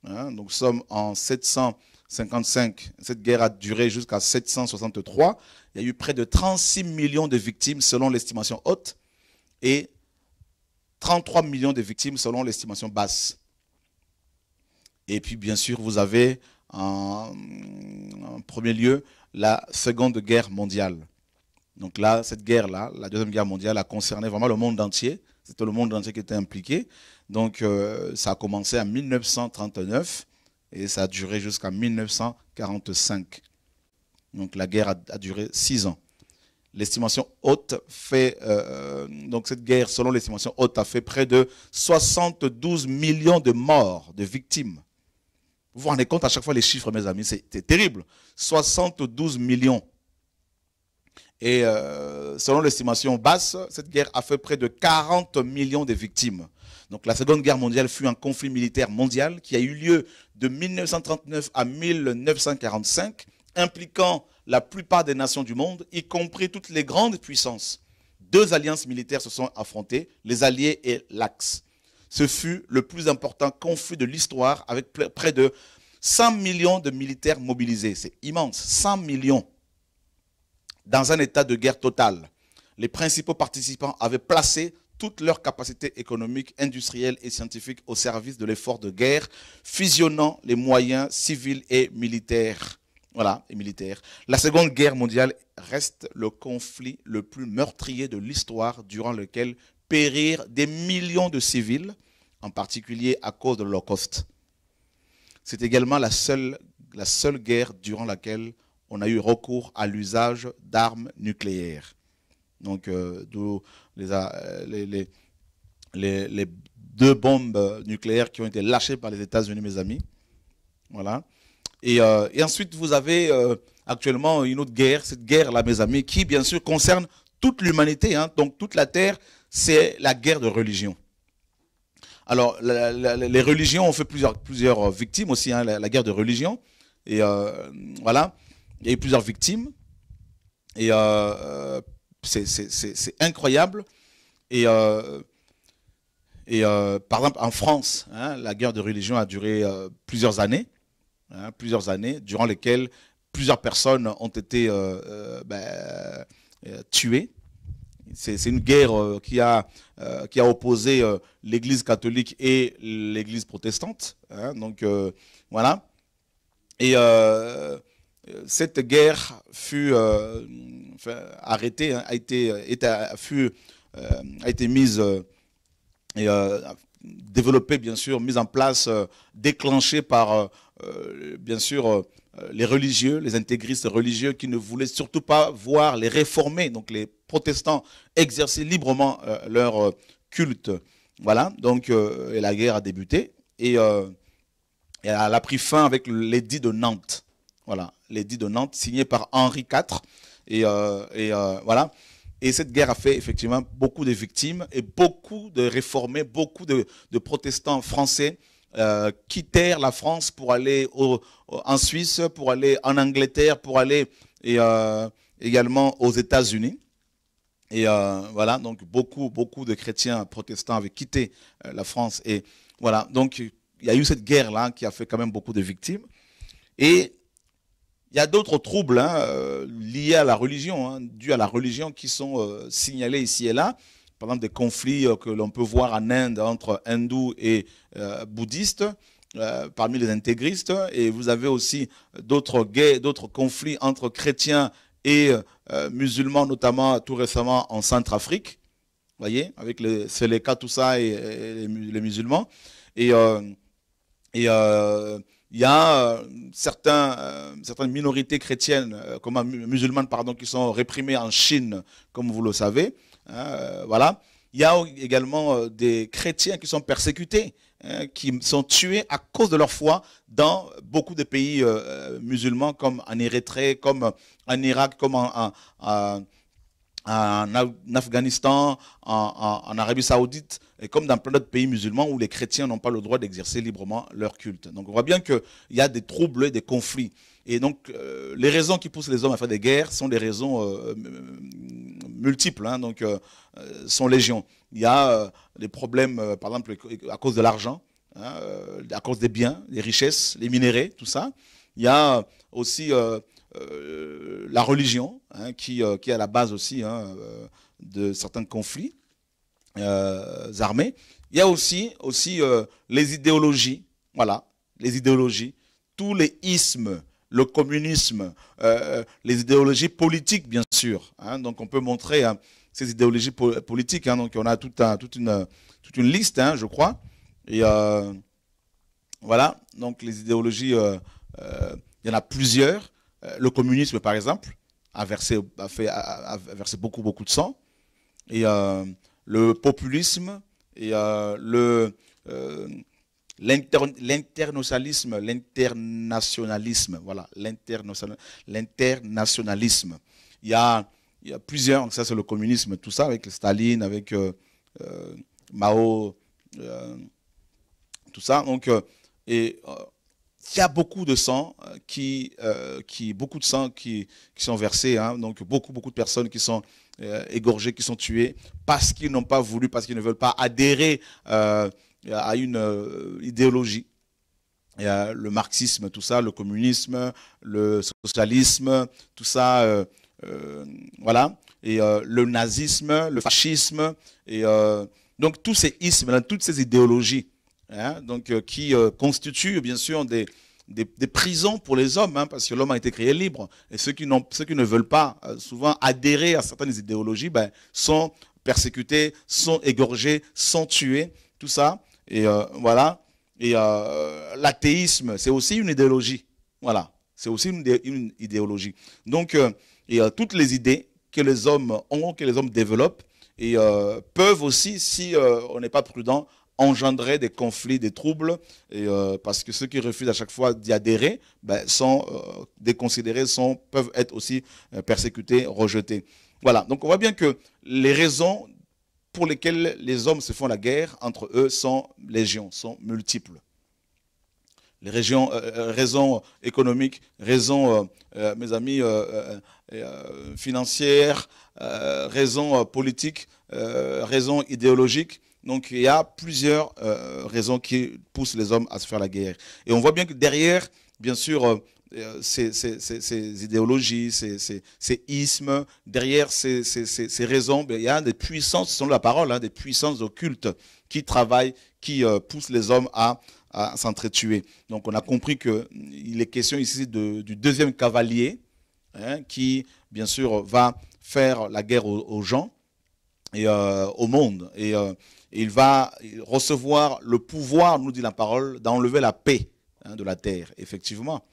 Hein. donc nous sommes en 700. 55. Cette guerre a duré jusqu'à 763. Il y a eu près de 36 millions de victimes selon l'estimation haute et 33 millions de victimes selon l'estimation basse. Et puis, bien sûr, vous avez en, premier lieu la Seconde Guerre mondiale. Donc là, cette guerre-là, la Deuxième Guerre mondiale, a concerné vraiment le monde entier. C'était le monde entier qui était impliqué. Donc, euh, ça a commencé en 1939 et ça a duré jusqu'à 1945. Donc la guerre a, duré six ans. L'estimation haute fait, euh, euh, donc cette guerre, selon l'estimation haute, a fait près de 72 millions de morts, de victimes. Vous vous rendez compte à chaque fois les chiffres, mes amis, c'est terrible. 72 millions. Et euh, selon l'estimation basse, cette guerre a fait près de 40 millions de victimes. Donc la Seconde Guerre mondiale fut un conflit militaire mondial qui a eu lieu de 1939 à 1945, impliquant la plupart des nations du monde, y compris toutes les grandes puissances. Deux alliances militaires se sont affrontées, les Alliés et l'Axe. Ce fut le plus important conflit de l'histoire avec près de 100 millions de militaires mobilisés. C'est immense, 100 millions dans un état de guerre totale. Les principaux participants avaient placé toutes leurs capacités économiques, industrielles et scientifiques au service de l'effort de guerre, fusionnant les moyens civils et militaires. Voilà, et militaires. La Seconde Guerre mondiale reste le conflit le plus meurtrier de l'histoire durant lequel périrent des millions de civils, en particulier à cause de l'Holocauste. C'est également la seule, la seule guerre durant laquelle on a eu recours à l'usage d'armes nucléaires. Donc, euh, d'où euh, les, les, deux bombes nucléaires qui ont été lâchées par les États-Unis, mes amis. Voilà. Et, euh, ensuite, vous avez actuellement une autre guerre, cette guerre-là, mes amis, qui, bien sûr, concerne toute l'humanité, hein. donc toute la Terre, c'est la guerre de religion. Alors, les religions ont fait plusieurs, plusieurs victimes aussi, hein, la, guerre de religion. Et voilà, il y a eu plusieurs victimes. Et c'est incroyable. Et, euh, euh, par exemple, en France, hein, la guerre de religion a duré euh, plusieurs années, hein, plusieurs années, durant lesquelles plusieurs personnes ont été ben, tuées. C'est une guerre qui, a, qui a opposé l'Église catholique et l'Église protestante. Hein. donc voilà. Et cette guerre fut euh, arrêtée, hein, a été, euh, a été mise euh, et développée, bien sûr, mise en place, déclenchée par, bien sûr, les religieux, les intégristes religieux qui ne voulaient surtout pas voir les réformés, donc les protestants, exercer librement leur culte. Voilà, donc la guerre a débuté et elle a pris fin avec l'édit de Nantes. Voilà, l'édit de Nantes, signé par Henri IV. Et, euh, euh, voilà. Et cette guerre a fait effectivement beaucoup de victimes et beaucoup de réformés, beaucoup de, protestants français euh, quittèrent la France pour aller en Suisse, pour aller en Angleterre, pour aller également aux États-Unis. Et voilà, donc beaucoup, beaucoup de chrétiens protestants avaient quitté la France. Et voilà, donc il y a eu cette guerre-là qui a fait quand même beaucoup de victimes. Et il y a d'autres troubles hein, euh, liés à la religion, hein, dus à la religion, qui sont euh, signalés ici et là. Par exemple, des conflits euh, que l'on peut voir en Inde entre hindous et bouddhistes, parmi les intégristes. Et vous avez aussi d'autres d'autres conflits entre chrétiens et musulmans, notamment tout récemment en Centrafrique. Vous voyez, avec les Seleka, tout ça, et, les, musulmans. Et, et il y a euh, euh, certaines minorités chrétiennes, euh, comme musulmanes, pardon, qui sont réprimées en Chine, comme vous le savez. Hein, voilà. Il y a également des chrétiens qui sont persécutés, hein, qui sont tués à cause de leur foi dans beaucoup de pays musulmans, comme en Érythrée, comme en Irak, comme en Afghanistan, en, Arabie saoudite et comme dans plein d'autres pays musulmans où les chrétiens n'ont pas le droit d'exercer librement leur culte. Donc on voit bien qu'il y a des troubles, des conflits. Et donc euh, les raisons qui poussent les hommes à faire des guerres sont des raisons euh, euh, multiples, hein. donc sont légions. Il y a des problèmes, par exemple, à cause de l'argent, hein, à cause des biens, des richesses, les minéraux, tout ça. Il y a aussi la religion hein, qui est à la base aussi de certains conflits. Euh, armées. Il y a aussi, aussi euh, les idéologies, voilà, les idéologies, tous les ismes, le communisme, euh, les idéologies politiques, bien sûr. Hein. donc on peut montrer hein, ces idéologies politiques. Hein. donc on a tout un, toute, une, toute une liste, je crois. Et voilà, donc les idéologies, il y en a plusieurs. Le communisme, par exemple, a versé, fait, beaucoup, beaucoup de sang. Et le populisme et euh, le euh, l'internationalisme, l'internationalisme, voilà, l'internationalisme. Il, il y a, plusieurs, ça c'est le communisme, tout ça avec Staline, avec euh, euh Mao, euh, tout ça. Donc, et il y a beaucoup de sang qui, qui beaucoup de sang qui, qui sont versés, hein, donc beaucoup, beaucoup de personnes qui sont euh, égorgés, qui sont tués, parce qu'ils n'ont pas voulu, parce qu'ils ne veulent pas adhérer euh, à une euh, idéologie. le marxisme, tout ça, le communisme, le socialisme, tout ça, voilà. Et le nazisme, le fascisme, et donc tous ces ismes, toutes ces idéologies, hein, donc qui constituent bien sûr des, des, prisons pour les hommes, hein, parce que l'homme a été créé libre. Et ceux qui, ceux qui ne veulent pas euh, souvent adhérer à certaines idéologies ben, sont persécutés, sont égorgés, sont tués, tout ça. Et euh, voilà. Et euh, l'athéisme, c'est aussi une idéologie. Voilà. C'est aussi une, idéologie. Donc, toutes les idées que les hommes ont, que les hommes développent, et peuvent aussi, si on n'est pas prudent, engendrer des conflits, des troubles, euh, parce que ceux qui refusent à chaque fois d'y adhérer ben, sont euh, déconsidérés, peuvent être aussi euh, persécutés, rejetés. Voilà, donc on voit bien que les raisons pour lesquelles les hommes se font la guerre entre eux sont légions, sont multiples. Les régions, raisons économiques, raisons, mes amis, financières, raisons politiques, raisons idéologiques, donc il y a plusieurs euh, raisons qui poussent les hommes à se faire la guerre. Et on voit bien que derrière, bien sûr, euh, ces, idéologies, ces, ismes, derrière ces, raisons, ben, il y a des puissances, sont la parole, hein, des puissances occultes qui travaillent, qui euh, poussent les hommes à, s'entretuer. Donc on a compris qu'il mm, est question ici du deuxième cavalier, hein, qui, bien sûr, va faire la guerre aux, gens et au monde. Et il va recevoir le pouvoir, nous dit la parole, d'enlever la paix hein, de la terre. Effectivement,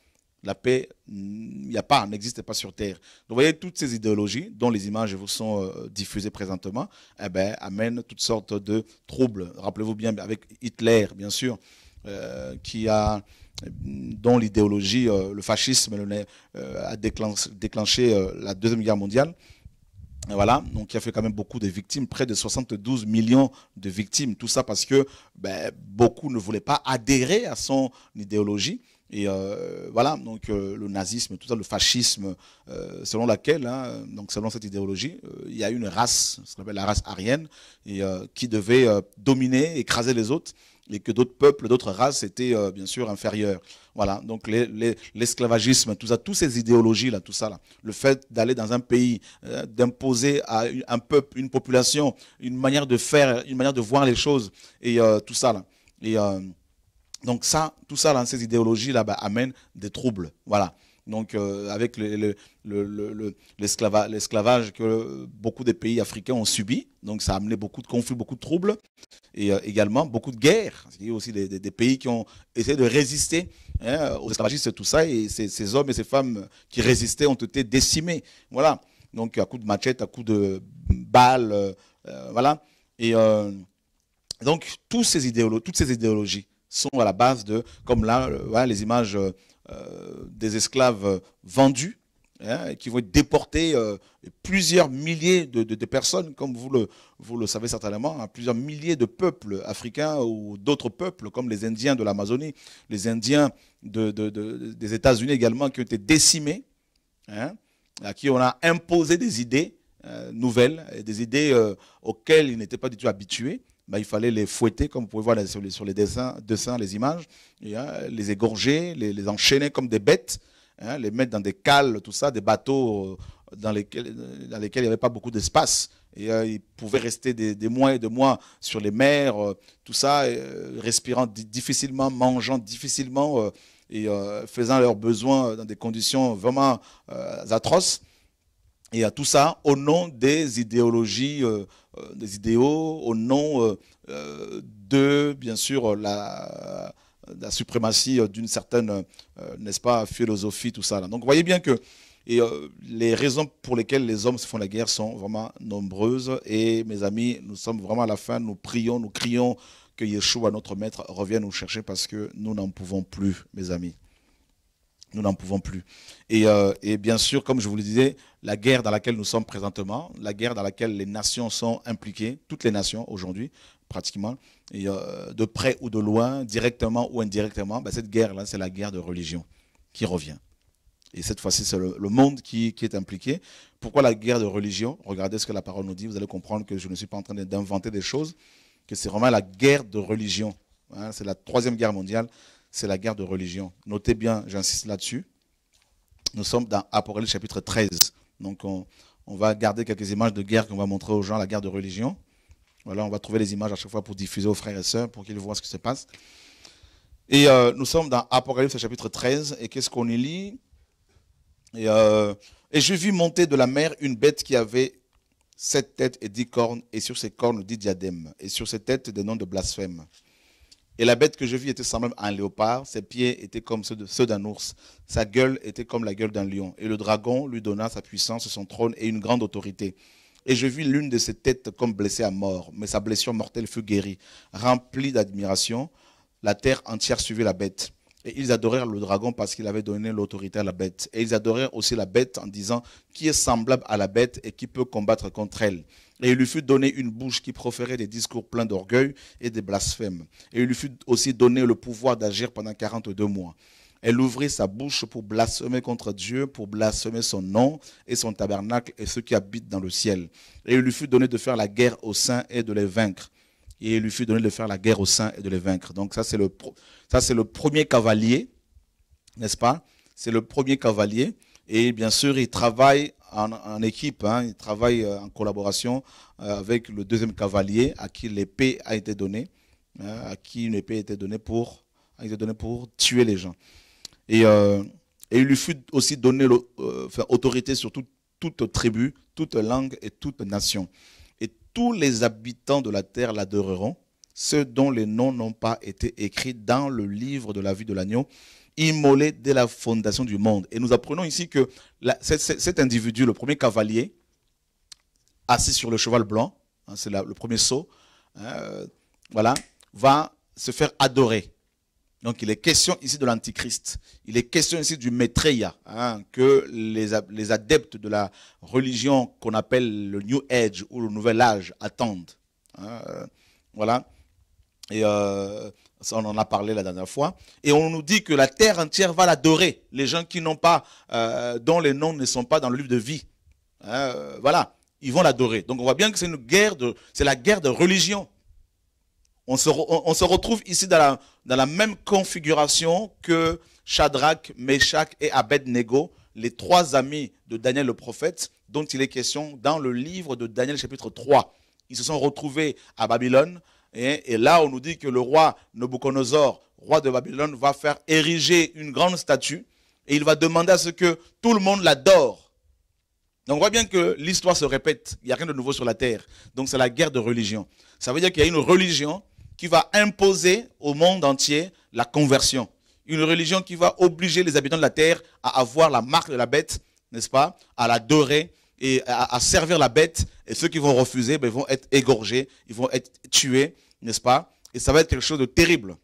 la paix, n'y mm, a pas, n'existe pas sur terre. vous voyez, toutes ces idéologies, dont les images vous sont euh, diffusées présentement, eh ben, amènent toutes sortes de troubles. Rappelez-vous bien, avec Hitler, bien sûr, euh, qui dont l'idéologie, euh, le fascisme a déclenché la Deuxième Guerre mondiale, voilà, donc il a fait quand même beaucoup de victimes, près de 72 millions de victimes. Tout ça parce que ben, beaucoup ne voulaient pas adhérer à son idéologie. Et euh, voilà, donc euh, le nazisme, tout ça, le fascisme, euh, selon laquelle, hein, donc selon cette idéologie, il y a une race, ce qu'on appelle la race aryenne, et, qui devait dominer, écraser les autres, et que d'autres peuples, d'autres races étaient bien sûr inférieurs. Voilà, donc l'esclavagisme, tout ça, toutes ces idéologies-là, tout ça, là, le fait d'aller dans un pays, euh, d'imposer à un peuple, une population, une manière de faire, une manière de voir les choses, et euh, tout ça, là. Et euh, donc ça, tout ça, là, ces idéologies-là, bah, amènent des troubles. Voilà donc euh, avec l'esclavage le, que beaucoup des pays africains ont subi. Donc ça a amené beaucoup de conflits, beaucoup de troubles et euh, également beaucoup de guerres. Il y a aussi des, pays qui ont essayé de résister hein, aux esclavagistes et tout ça. Et ces, hommes et ces femmes qui résistaient ont été décimés. Voilà. Donc à coups de machette, à coups de balles. Euh, voilà. Et donc ces toutes ces idéologies sont à la base de, comme là, les images euh, des esclaves euh, vendus, hein, qui vont être déportés, euh, plusieurs milliers de, personnes, comme vous le, savez certainement, hein, plusieurs milliers de peuples africains ou d'autres peuples, comme les Indiens de l'Amazonie, les Indiens des États-Unis également, qui ont été décimés, hein, à qui on a imposé des idées nouvelles, des idées auxquelles ils n'étaient pas du tout habitués. Bah, il fallait les fouetter, comme vous pouvez voir sur les, dessins, les images, hein, les égorger, les, enchaîner comme des bêtes, hein, les mettre dans des cales, tout ça, des bateaux euh, dans lesquels, il n'y avait pas beaucoup d'espace. Et euh, ils pouvaient rester des, mois et des mois sur les mers, euh, tout ça, respirant difficilement, mangeant difficilement et faisant leurs besoins dans des conditions vraiment atroces et à tout ça au nom des idéologies, euh, euh, des idéaux, au nom euh, de, bien sûr, la, la suprématie d'une certaine, n'est-ce pas, philosophie, tout ça. Là. Donc, voyez bien que les raisons pour lesquelles les hommes se font la guerre sont vraiment nombreuses. Et mes amis, nous sommes vraiment à la fin, nous prions, nous crions que Yeshua, notre maître, revienne nous chercher parce que nous n'en pouvons plus, mes amis nous n'en pouvons plus. Euh, et, bien sûr, comme je vous le disais, la guerre dans laquelle nous sommes présentement, la guerre dans laquelle les nations sont impliquées, toutes les nations aujourd'hui, pratiquement, et, euh, de près ou de loin, directement ou indirectement, ben, cette guerre-là, c'est la guerre de religion qui revient. Et cette fois-ci, c'est le, monde qui, est impliqué. Pourquoi la guerre de religion Regardez ce que la parole nous dit. Vous allez comprendre que je ne suis pas en train d'inventer des choses, que c'est vraiment la guerre de religion. Hein. c'est la troisième guerre mondiale c'est la guerre de religion. Notez bien, j'insiste là-dessus. Nous sommes dans Apocalypse chapitre 13. Donc on, va garder quelques images de guerre qu'on va montrer aux gens, la guerre de religion. Voilà, on va trouver les images à chaque fois pour diffuser aux frères et sœurs, pour qu'ils voient ce qui se passe. Et euh, nous sommes dans Apocalypse chapitre 13, et qu'est-ce qu'on y lit et, euh, et, je vis monter de la mer une bête qui avait sept têtes et dix cornes, et sur ses cornes dix diadèmes, et sur ses têtes des noms de blasphème. Et la bête que je vis était semblable à un léopard, ses pieds étaient comme ceux, de, ceux d'un ours, sa gueule était comme la gueule d'un lion. Et le dragon lui donna sa puissance, son trône et une grande autorité. Et je vis l'une de ses têtes comme blessée à mort, mais sa blessure mortelle fut guérie. Remplie d'admiration, la terre entière suivait la bête. Et ils adorèrent le dragon parce qu'il avait donné l'autorité à la bête. Et ils adorèrent aussi la bête en disant, qui est semblable à la bête et qui peut combattre contre elle et il lui fut donné une bouche qui proférait des discours pleins d'orgueil et des blasphèmes. Et il lui fut aussi donné le pouvoir d'agir pendant 42 mois. Elle ouvrit sa bouche pour blasphémer contre Dieu, pour blasphémer son nom et son tabernacle et ceux qui habitent dans le ciel. Et il lui fut donné de faire la guerre aux saints et de les vaincre. Et il lui fut donné de faire la guerre aux saints et de les vaincre. Donc ça, c'est le, ça, c'est le premier cavalier, n'est-ce pas C'est le premier cavalier. Et bien sûr, il travaille en, équipe, hein. il travaille euh, en collaboration euh, avec le deuxième cavalier à qui l'épée a été donnée, euh, à qui une épée a été donnée pour, a pour tuer les gens. Et, il lui fut aussi donné l'autorité sur toute tribu, toute langue et toute nation. Et tous les habitants de la terre l'adoreront, ceux dont les noms n'ont pas été écrits dans le livre de la vie de l'agneau immolé dès la fondation du monde. Et nous apprenons ici que cet individu, le premier cavalier, assis sur le cheval blanc, hein, c'est le premier saut, hein, euh, voilà, va se faire adorer. Donc il est question ici de l'antichrist, il est question ici du maitreya, hein, que les, adeptes de la religion qu'on appelle le New Age ou le Nouvel Âge attendent. voilà. Et euh, on en a parlé la dernière fois. Et on nous dit que la terre entière va l'adorer. Les gens qui n'ont pas, euh, dont les noms ne sont pas dans le livre de vie. Hein, euh, voilà. Ils vont l'adorer. Donc on voit bien que c'est une guerre de, c'est la guerre de religion. On se, retrouve ici dans la, dans la, même configuration que Shadrach, Meshach et Abednego, les trois amis de Daniel le prophète, dont il est question dans le livre de Daniel chapitre 3. Ils se sont retrouvés à Babylone Hein? Et, là, on nous dit que le roi Nebuchadnezzar, roi de Babylone, va faire ériger une grande statue et il va demander à ce que tout le monde l'adore. Donc on voit bien que l'histoire se répète, il n'y a rien de nouveau sur la terre. Donc c'est la guerre de religion. Ça veut dire qu'il y a une religion qui va imposer au monde entier la conversion. Une religion qui va obliger les habitants de la terre à avoir la marque de la bête, n'est-ce pas, à l'adorer, et à, servir la bête. Et ceux qui vont refuser, ben, ils vont être égorgés, ils vont être tués, n'est-ce pas Et ça va être quelque chose de terrible.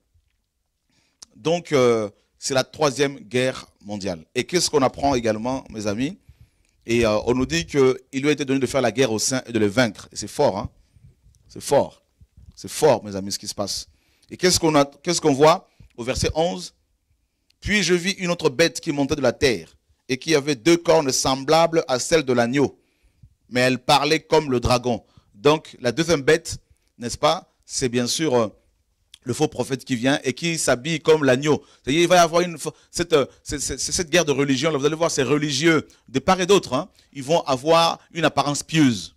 Donc, euh, c'est la troisième guerre mondiale. Et qu'est-ce qu'on apprend également, mes amis Et euh, on nous dit qu'il lui a été donné de faire la guerre au sein et de les vaincre. Et c'est fort, hein C'est fort. C'est fort, mes amis, ce qui se passe. Et qu'est-ce qu'on voit au verset 11 Puis je vis une autre bête qui montait de la terre et qui avait deux cornes semblables à celles de l'agneau. Mais elle parlait comme le dragon. Donc la deuxième bête, n'est-ce pas, c'est bien sûr euh, le faux prophète qui vient et qui s'habille comme l'agneau. C'est-à-dire, il va y avoir une, cette, euh, cette, guerre de religion. Là, vous allez voir, ces religieux, de part et d'autre, hein. ils vont avoir une apparence pieuse.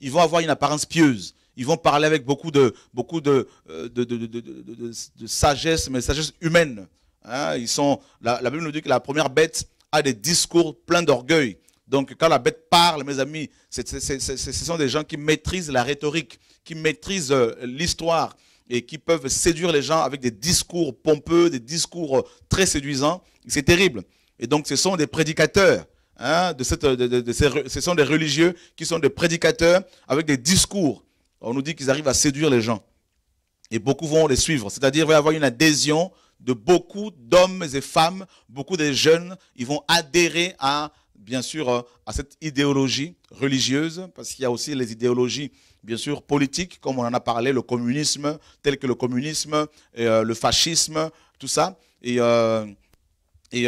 Ils vont avoir une apparence pieuse. Ils vont parler avec beaucoup de, beaucoup de, euh, de, sagesse, mais sagesse humaine. Hein. ils sont, la, la Bible nous dit que la première bête, à des discours pleins d'orgueil. Donc quand la bête parle, mes amis, c ce sont des gens qui maîtrisent la rhétorique, qui maîtrisent euh, l'histoire et qui peuvent séduire les gens avec des discours pompeux, des discours euh, très séduisants. C'est terrible. Et donc ce sont des prédicateurs. Hein, de cette, de, de, ces, ce sont des religieux qui sont des prédicateurs avec des discours. On nous dit qu'ils arrivent à séduire les gens. Et beaucoup vont les suivre. C'est-à-dire, il va y avoir une adhésion de beaucoup d'hommes et femmes, beaucoup de jeunes, ils vont adhérer à, bien sûr, euh, à cette idéologie religieuse, parce qu'il y a aussi les idéologies, bien sûr, politiques, comme on en a parlé, le communisme, tel que le communisme, euh, le fascisme, tout ça. Et, euh, et,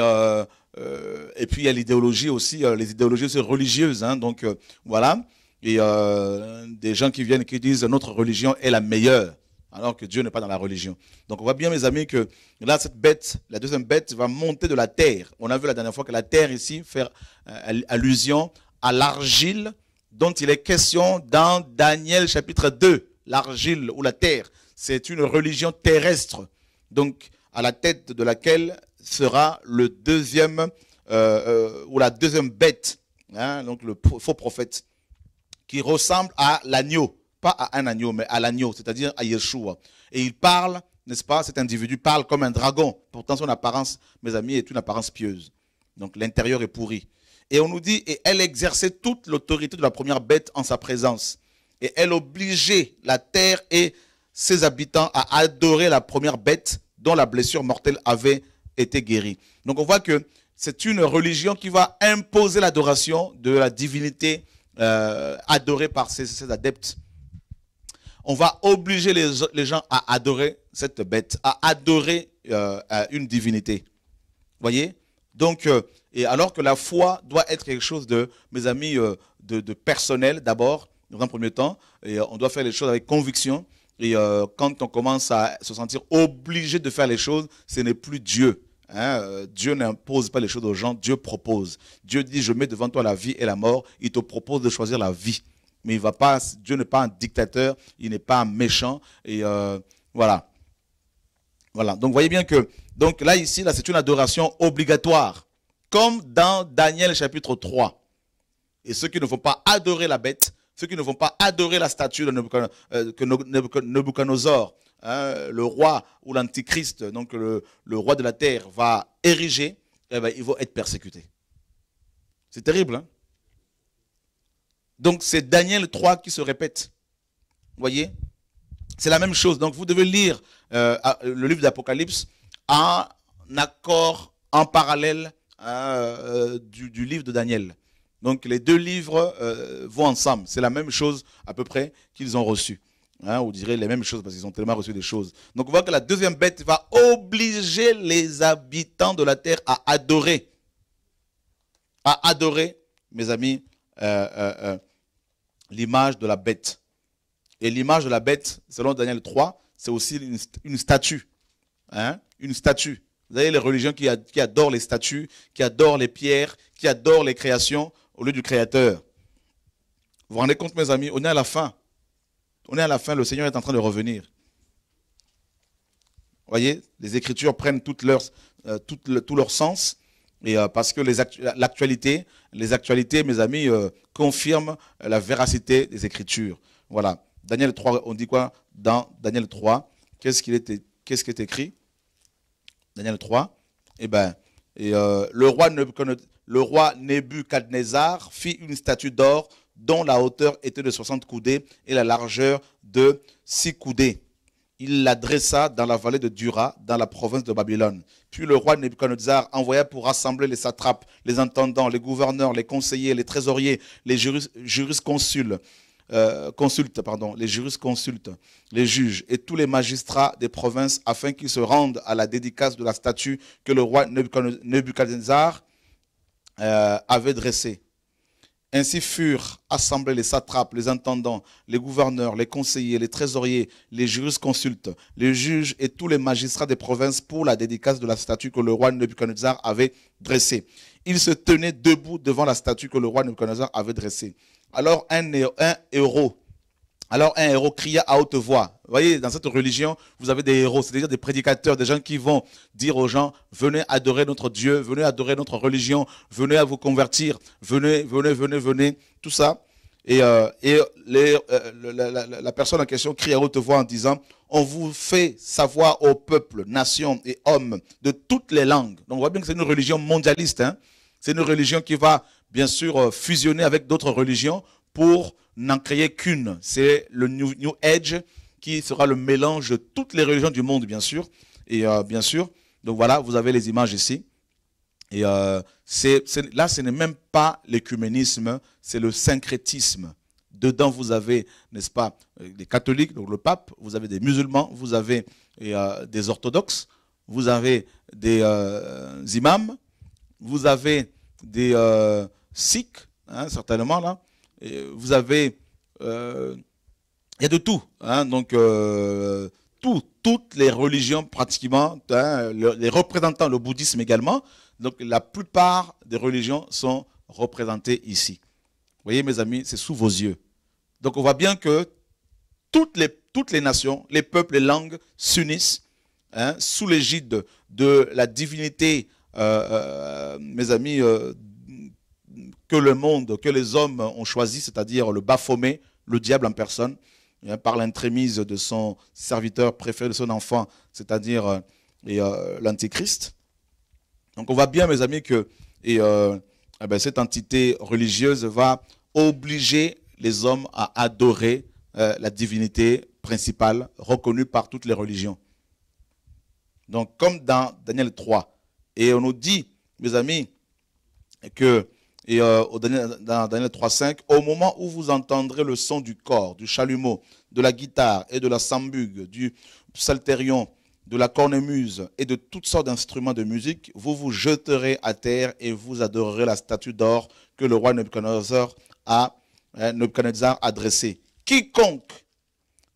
et puis il y a l'idéologie aussi, les idéologies religieuses, hein. donc voilà. Et des gens qui viennent qui disent notre religion est la meilleure alors que Dieu n'est pas dans la religion. Donc on voit bien, mes amis, que là, cette bête, la deuxième bête, va monter de la terre. On a vu la dernière fois que la terre ici fait euh, allusion à l'argile dont il est question dans Daniel chapitre 2. L'argile ou la terre, c'est une religion terrestre, donc à la tête de laquelle sera le deuxième euh, euh, ou la deuxième bête, hein, donc le faux prophète, qui ressemble à l'agneau pas à un agneau, mais à l'agneau, c'est-à-dire à Yeshua. Et il parle, n'est-ce pas, cet individu parle comme un dragon. Pourtant, son apparence, mes amis, est une apparence pieuse. Donc l'intérieur est pourri. Et on nous dit, et elle exerçait toute l'autorité de la première bête en sa présence. Et elle obligeait la terre et ses habitants à adorer la première bête dont la blessure mortelle avait été guérie. Donc on voit que c'est une religion qui va imposer l'adoration de la divinité euh, adorée par ses adeptes on va obliger les, gens à adorer cette bête, à adorer euh, une divinité. Voyez Donc, euh, et alors que la foi doit être quelque chose de, mes amis, euh, de, personnel d'abord, dans un premier temps, et on doit faire les choses avec conviction. Et quand on commence à se sentir obligé de faire les choses, ce n'est plus Dieu. Hein. Dieu n'impose pas les choses aux gens, Dieu propose. Dieu dit, je mets devant toi la vie et la mort, il te propose de choisir la vie mais il va pas, Dieu n'est pas un dictateur, il n'est pas un méchant. Et euh, voilà. Voilà. Donc, voyez bien que, donc là, ici, c'est une adoration obligatoire. Comme dans Daniel chapitre 3. Et ceux qui ne vont pas adorer la bête, ceux qui ne vont pas adorer la statue de euh, Nebuchadnezzar, hein, le roi ou l'antichrist, donc le, roi de la terre, va ériger, eh bien, ils vont être persécutés. C'est terrible, hein donc c'est Daniel 3 qui se répète. Vous voyez C'est la même chose. Donc vous devez lire euh, le livre d'Apocalypse en accord, en parallèle euh, du, livre de Daniel. Donc les deux livres euh, vont ensemble. C'est la même chose à peu près qu'ils ont reçu. Hein, vous on dirait les mêmes choses parce qu'ils ont tellement reçu des choses. Donc on voit que la deuxième bête va obliger les habitants de la terre à adorer. À adorer, mes amis, euh, euh, euh, l'image de la bête. Et l'image de la bête, selon Daniel 3, c'est aussi une, statue. Hein, une statue. Vous avez les religions qui, adorent les statues, qui adorent les pierres, qui adorent les créations au lieu du créateur. Vous vous rendez compte, mes amis, on est à la fin. On est à la fin, le Seigneur est en train de revenir. Vous voyez, les Écritures prennent toute leur, tout leur sens et euh, parce que l'actualité, les, actualités, mes amis, euh, confirme euh, la véracité des Écritures. Voilà. Daniel 3, on dit quoi dans Daniel 3 Qu'est-ce qu'il était Qu'est-ce qui est écrit Daniel 3. Eh ben, le roi le roi Nebuchadnezzar fit une statue d'or dont la hauteur était de 60 coudées et la largeur de 6 coudées il l'adressa dans la vallée de Dura, dans la province de Babylone. Puis le roi Nebuchadnezzar envoya pour rassembler les satrapes, les intendants, les gouverneurs, les conseillers, les trésoriers, les euh, jurisconsultes, les les juges et tous les magistrats des provinces afin qu'ils se rendent à la dédicace de la statue que le roi Nebuchadnezzar euh, avait dressée. Ainsi furent assemblés les satrapes, les intendants, les gouverneurs, les conseillers, les trésoriers, les jurisconsultes, les juges et tous les magistrats des provinces pour la dédicace de la statue que le roi Nebuchadnezzar avait dressée. Ils se tenaient debout devant la statue que le roi Nebuchadnezzar avait dressée. Alors un, héros alors un héros cria à haute voix. Vous voyez, dans cette religion, vous avez des héros, c'est-à-dire des prédicateurs, des gens qui vont dire aux gens, venez adorer notre Dieu, venez adorer notre religion, venez à vous convertir, venez, venez, venez, venez, tout ça. Et, euh, euh, la, personne en question crie à haute voix en disant, on vous fait savoir au peuple, nation et hommes de toutes les langues. Donc on voit bien que c'est une religion mondialiste. Hein. C'est une religion qui va, bien sûr, euh, fusionner avec d'autres religions pour n'en créer qu'une. C'est le New, Age qui sera le mélange de toutes les religions du monde, bien sûr. Et euh, bien sûr, donc voilà, vous avez les images ici. Et euh, là, ce n'est même pas l'écuménisme, c'est le syncrétisme. Dedans, vous avez, n'est-ce pas, des euh, catholiques, donc le pape, vous avez des musulmans, vous avez des orthodoxes, vous avez des imams, vous avez des sikhs, hein, certainement là, vous avez, euh, il y a de tout. Hein. donc, euh, toutes les religions pratiquement, hein, les représentants, le bouddhisme également. Donc, la plupart des religions sont représentées ici. Vous voyez, mes amis, c'est sous vos yeux. Donc, on voit bien que toutes les, toutes les nations, les peuples, les langues s'unissent hein, sous l'égide de la divinité, euh, mes amis, que le monde, que les hommes ont choisi, c'est-à-dire le Baphomet, le diable en personne, eh par l'intrémise de son serviteur préféré, de son enfant, c'est-à-dire euh, et euh, l'Antichrist. Donc on voit bien, mes amis, que et, euh, eh cette entité religieuse va obliger les hommes à adorer la divinité principale reconnue par toutes les religions. Donc comme dans Daniel 3, et on nous dit, mes amis, que et euh, au Daniel, dans Daniel 3.5, au moment où vous entendrez le son du corps, du chalumeau, de la guitare et de la sambugue, du psalterion, de la cornemuse et de toutes sortes d'instruments de musique, vous vous jeterez à terre et vous adorerez la statue d'or que le roi Nebuchadnezzar a, hein, adressée. Quiconque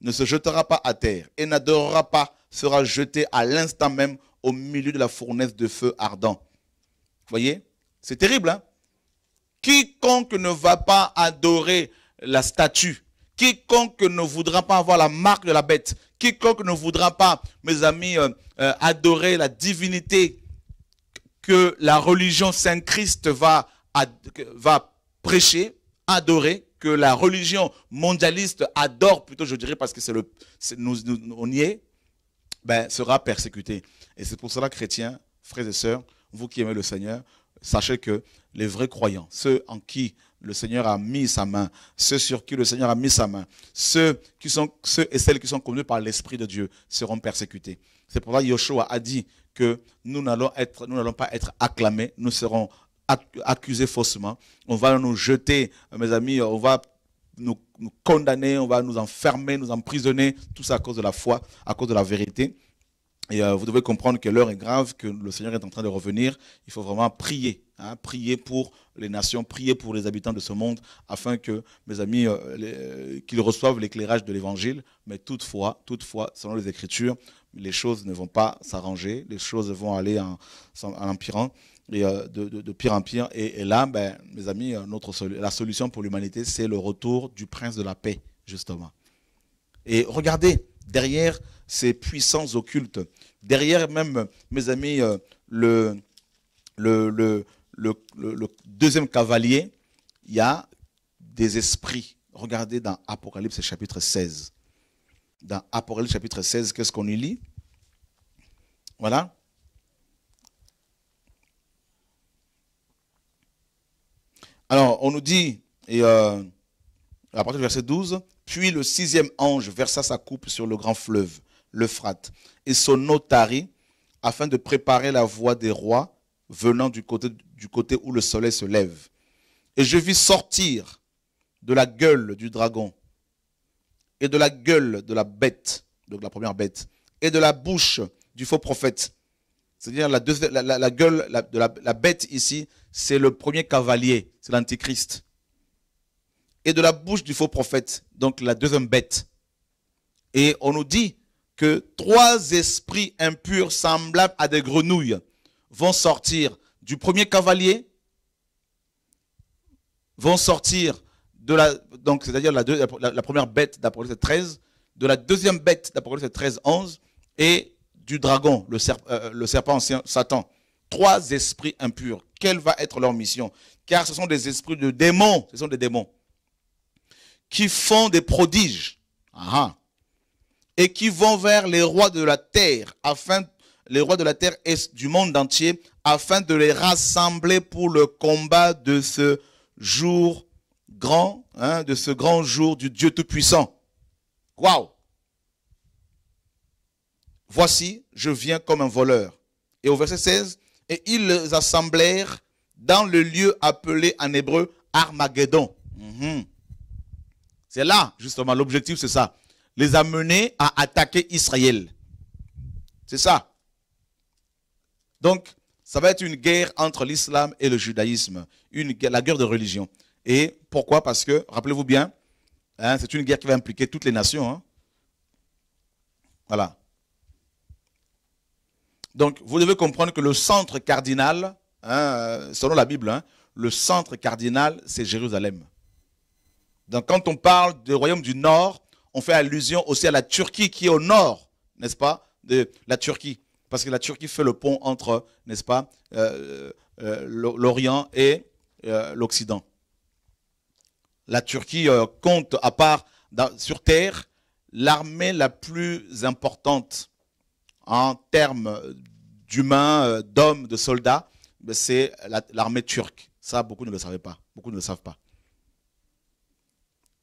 ne se jetera pas à terre et n'adorera pas sera jeté à l'instant même au milieu de la fournaise de feu ardent. Vous Voyez C'est terrible, hein Quiconque ne va pas adorer la statue, quiconque ne voudra pas avoir la marque de la bête, quiconque ne voudra pas, mes amis, euh, euh, adorer la divinité que la religion Saint-Christ va, va prêcher, adorer, que la religion mondialiste adore plutôt, je dirais, parce que c'est le, nous, nous, on y est, ben, sera persécuté. Et c'est pour cela, chrétiens, frères et sœurs, vous qui aimez le Seigneur, sachez que les vrais croyants, ceux en qui le Seigneur a mis sa main, ceux sur qui le Seigneur a mis sa main, ceux, qui sont, ceux et celles qui sont connus par l'Esprit de Dieu seront persécutés. C'est pourquoi ça a dit que nous n'allons nous n'allons pas être acclamés, nous serons accusés faussement. On va nous jeter, mes amis, on va nous, nous condamner, on va nous enfermer, nous emprisonner, tout ça à cause de la foi, à cause de la vérité. Et euh, vous devez comprendre que l'heure est grave, que le Seigneur est en train de revenir. Il faut vraiment prier, hein, prier pour les nations, prier pour les habitants de ce monde, afin que, mes amis, euh, euh, qu'ils reçoivent l'éclairage de l'Évangile. Mais toutefois, toutefois, selon les Écritures, les choses ne vont pas s'arranger, les choses vont aller en, empirant. Et de, pire en pire. Et, là, ben, mes amis, notre, la solution pour l'humanité, c'est le retour du prince de la paix, justement. Et regardez, derrière ces puissances occultes, derrière même, mes amis, euh, le, deuxième cavalier, il y a des esprits. Regardez dans Apocalypse chapitre 16. Dans Apocalypse chapitre 16, qu'est-ce qu'on y lit Voilà. Alors, on nous dit, et euh, à partir du verset 12, puis le sixième ange versa sa coupe sur le grand fleuve, l'Euphrate, et son eau afin de préparer la voie des rois venant du côté, du côté où le soleil se lève. Et je vis sortir de la gueule du dragon, et de la gueule de la bête, donc la première bête, et de la bouche du faux prophète. C'est-à-dire la, gueule de la, la bête ici, c'est le premier cavalier, c'est l'antichrist et de la bouche du faux prophète, donc la deuxième bête. Et on nous dit que trois esprits impurs semblables à des grenouilles vont sortir du premier cavalier, vont sortir de la, donc c'est-à-dire la, première bête d'Apocalypse 13, de la deuxième bête d'Apocalypse 13, 11, et du dragon, le, euh, le serpent ancien, Satan. Trois esprits impurs. Quelle va être leur mission Car ce sont des esprits de démons. Ce sont des démons qui font des prodiges et qui vont vers les rois de la terre, afin, les rois de la terre et du monde entier, afin de les rassembler pour le combat de ce jour grand, hein, de ce grand jour du Dieu Tout-Puissant. Waouh! Voici, je viens comme un voleur. Et au verset 16, et ils les assemblèrent dans le lieu appelé en hébreu Armageddon. Mhm. C'est là, justement, l'objectif, c'est ça. Les amener à attaquer Israël. C'est ça. Donc, ça va être une guerre entre l'islam et le judaïsme, une, la guerre de religion. Et pourquoi Parce que, rappelez-vous bien, hein, c'est une guerre qui va impliquer toutes les nations. Hein. Voilà. Donc, vous devez comprendre que le centre cardinal, hein, euh, selon la Bible, le centre cardinal, c'est Jérusalem. Donc quand on parle du royaume du Nord, on fait allusion aussi à la Turquie qui est au nord, n'est-ce pas, de la Turquie. Parce que la Turquie fait le pont entre, n'est-ce pas, euh, euh, l'Orient et euh, l'Occident. La Turquie compte, à part sur Terre, l'armée la plus importante en termes d'humains, d'hommes, de soldats, ben, c'est l'armée turque. Ça, beaucoup ne le savaient pas. Beaucoup ne le savent pas.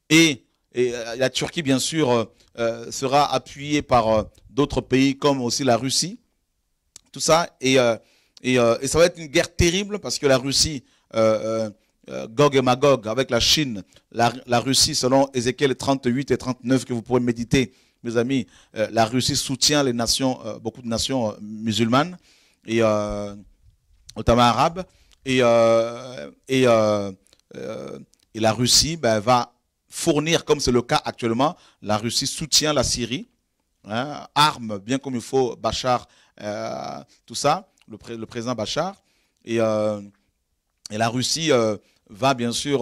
Et, euh, la Turquie, bien sûr, euh, euh, sera appuyée par d'autres pays comme aussi la Russie. Tout ça. Et, et, ça va être une guerre terrible parce que la Russie, Gog et Magog, avec la Chine, la, Russie, selon Ézéchiel 38 et 39, que vous pourrez méditer, mes amis, la Russie soutient les nations, beaucoup de nations musulmanes, et, notamment arabes. Et, et, et la Russie ben, va fournir, comme c'est le cas actuellement, la Russie soutient la Syrie, hein, arme bien comme il faut Bachar, euh, tout ça, le, président Bachar. Et, euh, la Russie euh, va bien sûr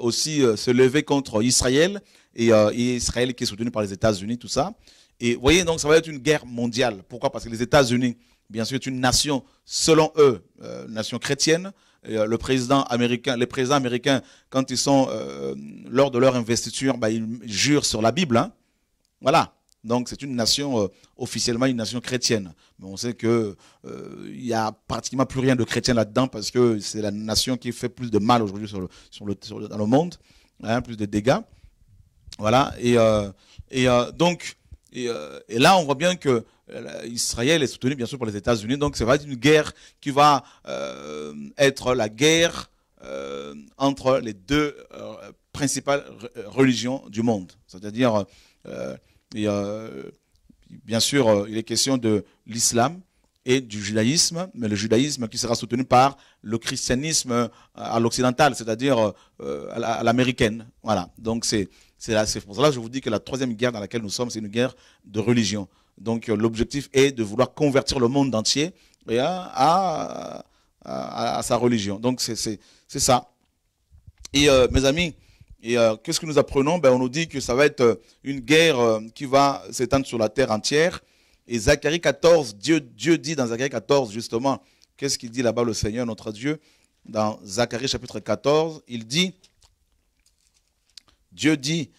aussi se lever contre Israël, et, Israël qui est soutenu par les États-Unis, tout ça. Et vous voyez, donc ça va être une guerre mondiale. Pourquoi Parce que les États-Unis, bien sûr, est une nation, selon eux, nation chrétienne, euh, le président américain, les présidents américains, quand ils sont euh, lors de leur investiture, bah, ils jurent sur la Bible. Hein. Voilà. Donc c'est une nation euh, officiellement une nation chrétienne, mais on sait que il a pratiquement plus rien de chrétien là-dedans parce que c'est la nation qui fait plus de mal aujourd'hui sur sur le, dans le monde, hein, plus de dégâts. Voilà. Et, et donc et, là on voit bien que euh, Israël est soutenu bien sûr par les États-Unis, donc ça va être une guerre qui va euh, être la guerre euh, entre les deux principales religions du monde. C'est-à-dire, bien sûr, il est question de l'islam et du judaïsme, mais le judaïsme qui sera soutenu par le christianisme à l'occidental, c'est-à-dire à l'américaine. Voilà, donc c'est pour cela que je vous dis que la troisième guerre dans laquelle nous sommes, c'est une guerre de religion. Donc euh, l'objectif est de vouloir convertir le monde entier eh à, sa religion. Donc c'est ça. Et euh, mes amis, euh, qu'est-ce que nous apprenons ben, On nous dit que ça va être une guerre qui va s'étendre sur la terre entière. Et Zacharie 14, Dieu, Dieu dit dans Zacharie 14 justement, qu'est-ce qu'il dit là-bas le Seigneur, notre Dieu Dans Zacharie chapitre 14, il dit, Dieu dit,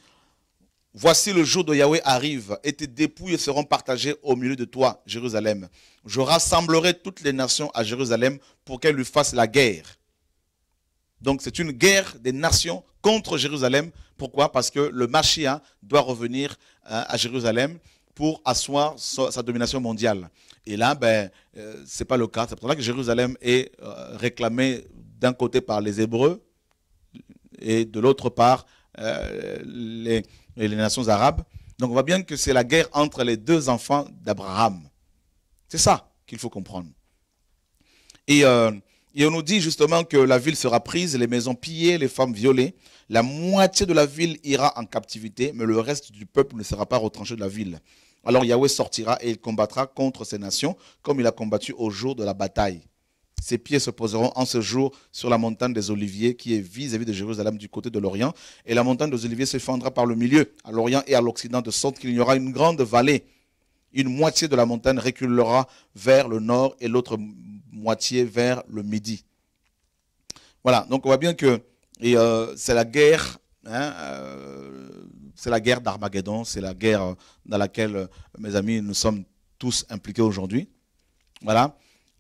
Voici le jour de Yahweh arrive, et tes dépouilles seront partagées au milieu de toi, Jérusalem. Je rassemblerai toutes les nations à Jérusalem pour qu'elles lui fassent la guerre. Donc c'est une guerre des nations contre Jérusalem. Pourquoi Parce que le Machia doit revenir euh, à Jérusalem pour asseoir sa domination mondiale. Et là, ben, euh, ce n'est pas le cas. C'est pour ça que Jérusalem est euh, réclamée d'un côté par les Hébreux et de l'autre part euh, les, nations arabes. Donc on voit bien que c'est la guerre entre les deux enfants d'Abraham. C'est ça qu'il faut comprendre. Et, euh, et on nous dit justement que la ville sera prise, les maisons pillées, les femmes violées. La moitié de la ville ira en captivité, mais le reste du peuple ne sera pas retranché de la ville. Alors Yahweh sortira et il combattra contre ces nations comme il a combattu au jour de la bataille. Ses pieds se poseront en ce jour sur la montagne des Oliviers qui est vis-à-vis de Jérusalem du côté de l'Orient. Et la montagne des Oliviers fendra par le milieu, à l'Orient et à l'Occident, de sorte qu'il y aura une grande vallée. Une moitié de la montagne reculera vers le nord et l'autre moitié vers le midi. Voilà, donc on voit bien que euh, c'est la guerre hein, euh, c'est la guerre d'Armageddon, c'est la guerre euh, dans laquelle, mes amis, nous sommes tous impliqués aujourd'hui. Voilà.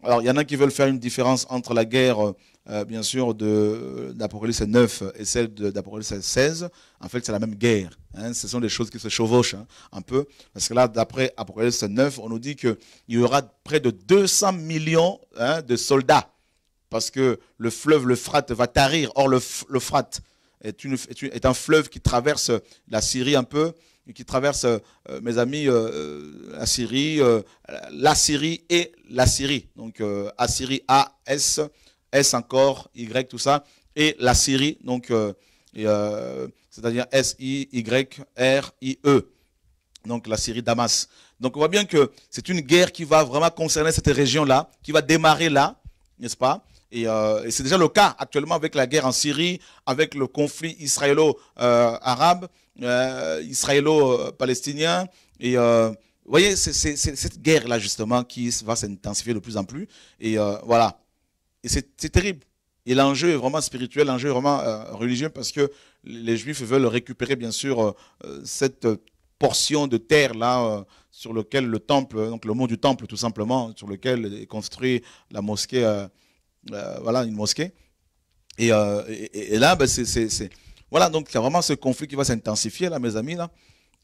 Alors, il y en a qui veulent faire une différence entre la guerre, euh, euh, bien sûr, euh, d'Apocalypse 9 et celle d'Apocalypse 16. En fait, c'est la même guerre. Hein. ce sont des choses qui se chevauchent hein, un peu. Parce que là, d'après Apocalypse 9, on nous dit qu'il y aura près de 200 millions hein, de soldats. Parce que le fleuve, le frat, va tarir. Or, le, le est, est un fleuve qui traverse la Syrie un peu qui traverse, euh, mes amis, euh, euh, la Syrie, la Syrie et la Syrie. Donc, Assyrie, A, S, S encore, Y, tout ça, et la Syrie, donc, c'est-à-dire S, I, Y, R, I, E. Donc, la Syrie, Damas. Donc, on voit bien que c'est une guerre qui va vraiment concerner cette région-là, qui va démarrer là, n'est-ce pas et c'est déjà le cas actuellement avec la guerre en Syrie, avec le conflit israélo-arabe. Euh, israélo-palestinien. Et euh, vous voyez, c'est cette guerre-là, justement, qui va s'intensifier de plus en plus. Et euh, voilà. Et c'est terrible. Et l'enjeu est vraiment spirituel, l'enjeu est vraiment religieux, parce que les Juifs veulent récupérer, bien sûr, cette portion de terre-là sur lequel le temple, donc le mont du temple, tout simplement, sur lequel est construite la mosquée, voilà, une mosquée. Et, et là, ben, c'est voilà, donc il y a vraiment ce conflit qui va s'intensifier là, mes amis là.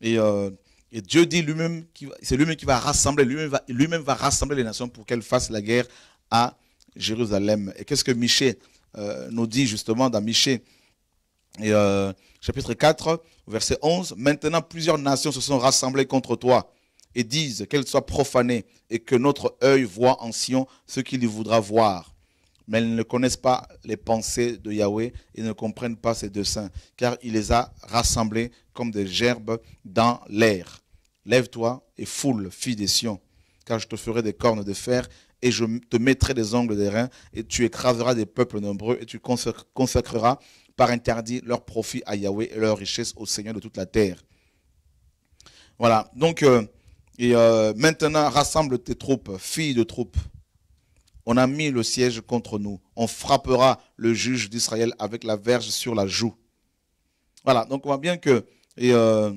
Et, euh, Dieu dit lui-même, c'est lui-même qui va rassembler, lui-même va, rassembler les nations pour qu'elles fassent la guerre à Jérusalem. Et qu'est-ce que Miché euh, nous dit justement dans Miché, euh, chapitre 4, verset 11 Maintenant, plusieurs nations se sont rassemblées contre toi et disent qu'elles soient profanées et que notre œil voit en Sion ce qu'il y voudra voir mais ils ne connaissent pas les pensées de Yahweh, et ne comprennent pas ses desseins, car il les a rassemblés comme des gerbes dans l'air. Lève-toi et foule, fille des Sions, car je te ferai des cornes de fer et je te mettrai des ongles des reins, et tu écraseras des peuples nombreux, et tu consacreras par interdit leur profit à Yahweh et leur richesse au Seigneur de toute la terre. Voilà, donc, euh, et euh, maintenant, rassemble tes troupes, filles de troupes. On a mis le siège contre nous. On frappera le juge d'Israël avec la verge sur la joue. Voilà, donc on voit bien que euh,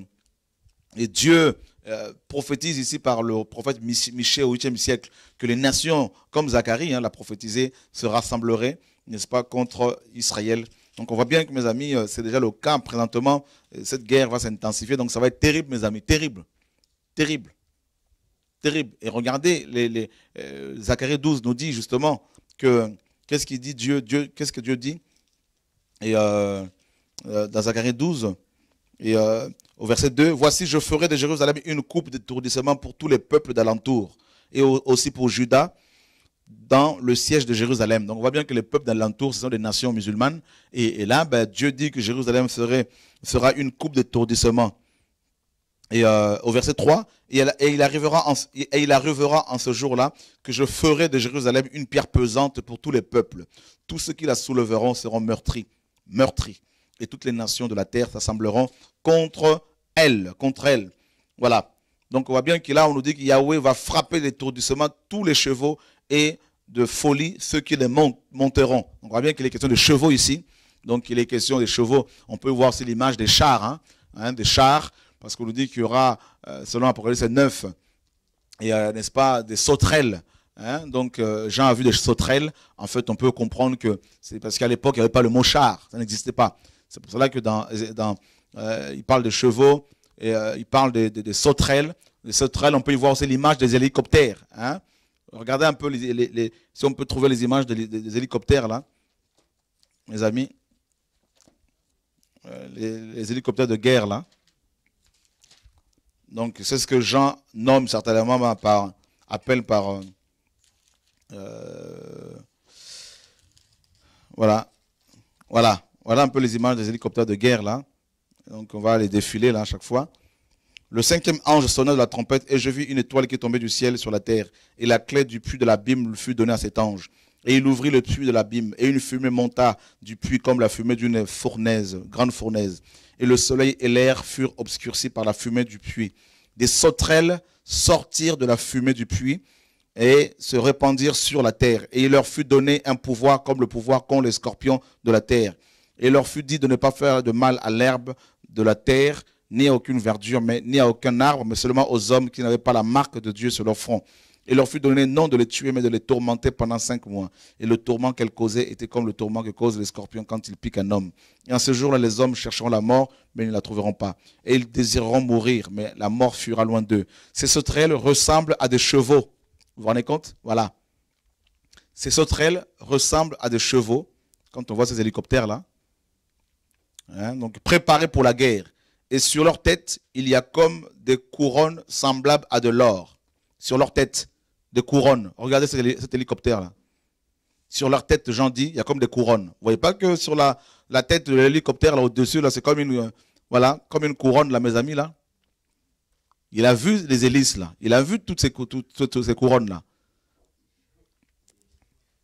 Dieu euh, prophétise ici par le prophète Michel au 8e siècle que les nations, comme Zacharie hein, l'a prophétisé, se rassembleraient, n'est-ce pas, contre Israël. Donc on voit bien que mes amis, euh, c'est déjà le cas présentement. Cette guerre va s'intensifier, donc ça va être terrible, mes amis, terrible, terrible terrible. Et regardez, les, euh, Zacharie 12 nous dit justement que qu'est-ce qu'il dit Dieu, Dieu Qu'est-ce que Dieu dit Et euh, euh, dans Zacharie 12, et, au verset 2, voici, je ferai de Jérusalem une coupe d'étourdissement pour tous les peuples d'alentour et aussi pour Judas dans le siège de Jérusalem. Donc on voit bien que les peuples d'alentour, ce sont des nations musulmanes. Et, là, ben, Dieu dit que Jérusalem serait, sera une coupe d'étourdissement et euh, au verset 3, et, il arrivera en, ce jour-là que je ferai de Jérusalem une pierre pesante pour tous les peuples. Tous ceux qui la souleveront seront meurtris, meurtris, et toutes les nations de la terre s'assembleront contre elle, contre elle. Voilà. Donc on voit bien que là, on nous dit que Yahweh va frapper tours du l'étourdissement tous les chevaux et de folie ceux qui les monteront. On voit bien qu'il est question de chevaux ici. Donc il est question des chevaux. On peut voir aussi l'image des chars, hein, hein, des chars parce qu'on nous dit qu'il y aura, euh, selon Apocalypse 9, euh, n'est-ce pas, des sauterelles. Hein. Donc euh, Jean a vu des sauterelles. En fait, on peut comprendre que c'est parce qu'à l'époque, il n'y avait pas le mot char, ça n'existait pas. C'est pour cela que dans, parle de chevaux et il parle des, sauterelles. Les sauterelles, on peut y voir aussi l'image des hélicoptères. Hein. Regardez un peu si on peut trouver les images des, des hélicoptères là, mes amis, les, hélicoptères de guerre là. Donc c'est ce que Jean nomme certainement par appelle par euh, euh, voilà voilà voilà un peu les images des hélicoptères de guerre là. Donc on va les défiler là à chaque fois. Le cinquième ange sonna de la trompette et je vis une étoile qui tombait du ciel sur la terre et la clé du puits de l'abîme fut donnée à cet ange. Et il ouvrit le puits de l'abîme, et une fumée monta du puits comme la fumée d'une fournaise, grande fournaise et le soleil et l'air furent obscurcis par la fumée du puits. Des sauterelles sortirent de la fumée du puits et se répandirent sur la terre. Et il leur fut donné un pouvoir comme le pouvoir qu'ont les scorpions de la terre. Et il leur fut dit de ne pas faire de mal à l'herbe de la terre, ni à aucune verdure, mais, ni à aucun arbre, mais seulement aux hommes qui n'avaient pas la marque de Dieu sur leur front. Il leur fut donné non de les tuer, mais de les tourmenter pendant cinq mois. Et le tourment qu'elles causaient était comme le tourment que causent les scorpions quand ils piquent un homme. Et en ce jour-là, les hommes chercheront la mort, mais ils ne la trouveront pas. Et ils désireront mourir, mais la mort fuira loin d'eux. Ces sauterelles ressemblent à des chevaux. Vous vous rendez compte Voilà. Ces sauterelles ressemblent à des chevaux. Quand on voit ces hélicoptères-là. Hein, donc préparés pour la guerre. Et sur leur tête, il y a comme des couronnes semblables à de l'or. Sur leur tête des couronnes. Regardez cet hélicoptère-là. Sur leur tête, j'en dis, il y a comme des couronnes. Vous ne voyez pas que sur la, tête de l'hélicoptère, là au-dessus, là, c'est comme une, euh, voilà, comme une couronne, là, mes amis, là. Il a vu les hélices, là. Il a vu toutes ces, toutes ces couronnes, là.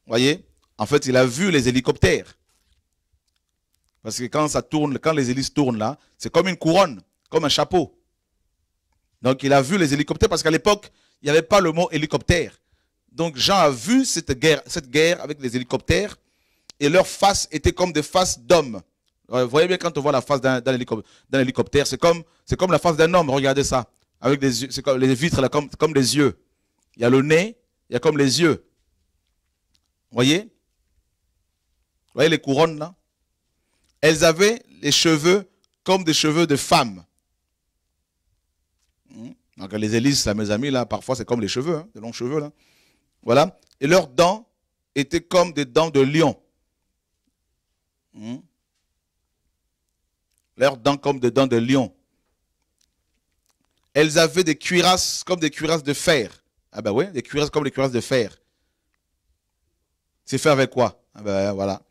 Vous voyez En fait, il a vu les hélicoptères. Parce que quand ça tourne, quand les hélices tournent, là, c'est comme une couronne, comme un chapeau. Donc, il a vu les hélicoptères parce qu'à l'époque, il n'y avait pas le mot hélicoptère. Donc Jean a vu cette guerre, cette guerre avec les hélicoptères et leurs faces étaient comme des faces d'hommes. Euh, vous voyez bien quand on voit la face d'un hélicoptère, c'est comme, comme la face d'un homme, regardez ça. Avec des comme les vitres, comme, comme des yeux. Il y a le nez, il y a comme les yeux. Vous voyez Vous voyez les couronnes là Elles avaient les cheveux comme des cheveux de femmes les hélices, mes amis, là, parfois c'est comme les cheveux, hein, les longs cheveux, là. Voilà. Et leurs dents étaient comme des dents de lion. Hmm? Leurs dents comme des dents de lion. Elles avaient des cuirasses comme des cuirasses de fer. Ah ben oui, des cuirasses comme des cuirasses de fer. C'est fait avec quoi ah ben, voilà.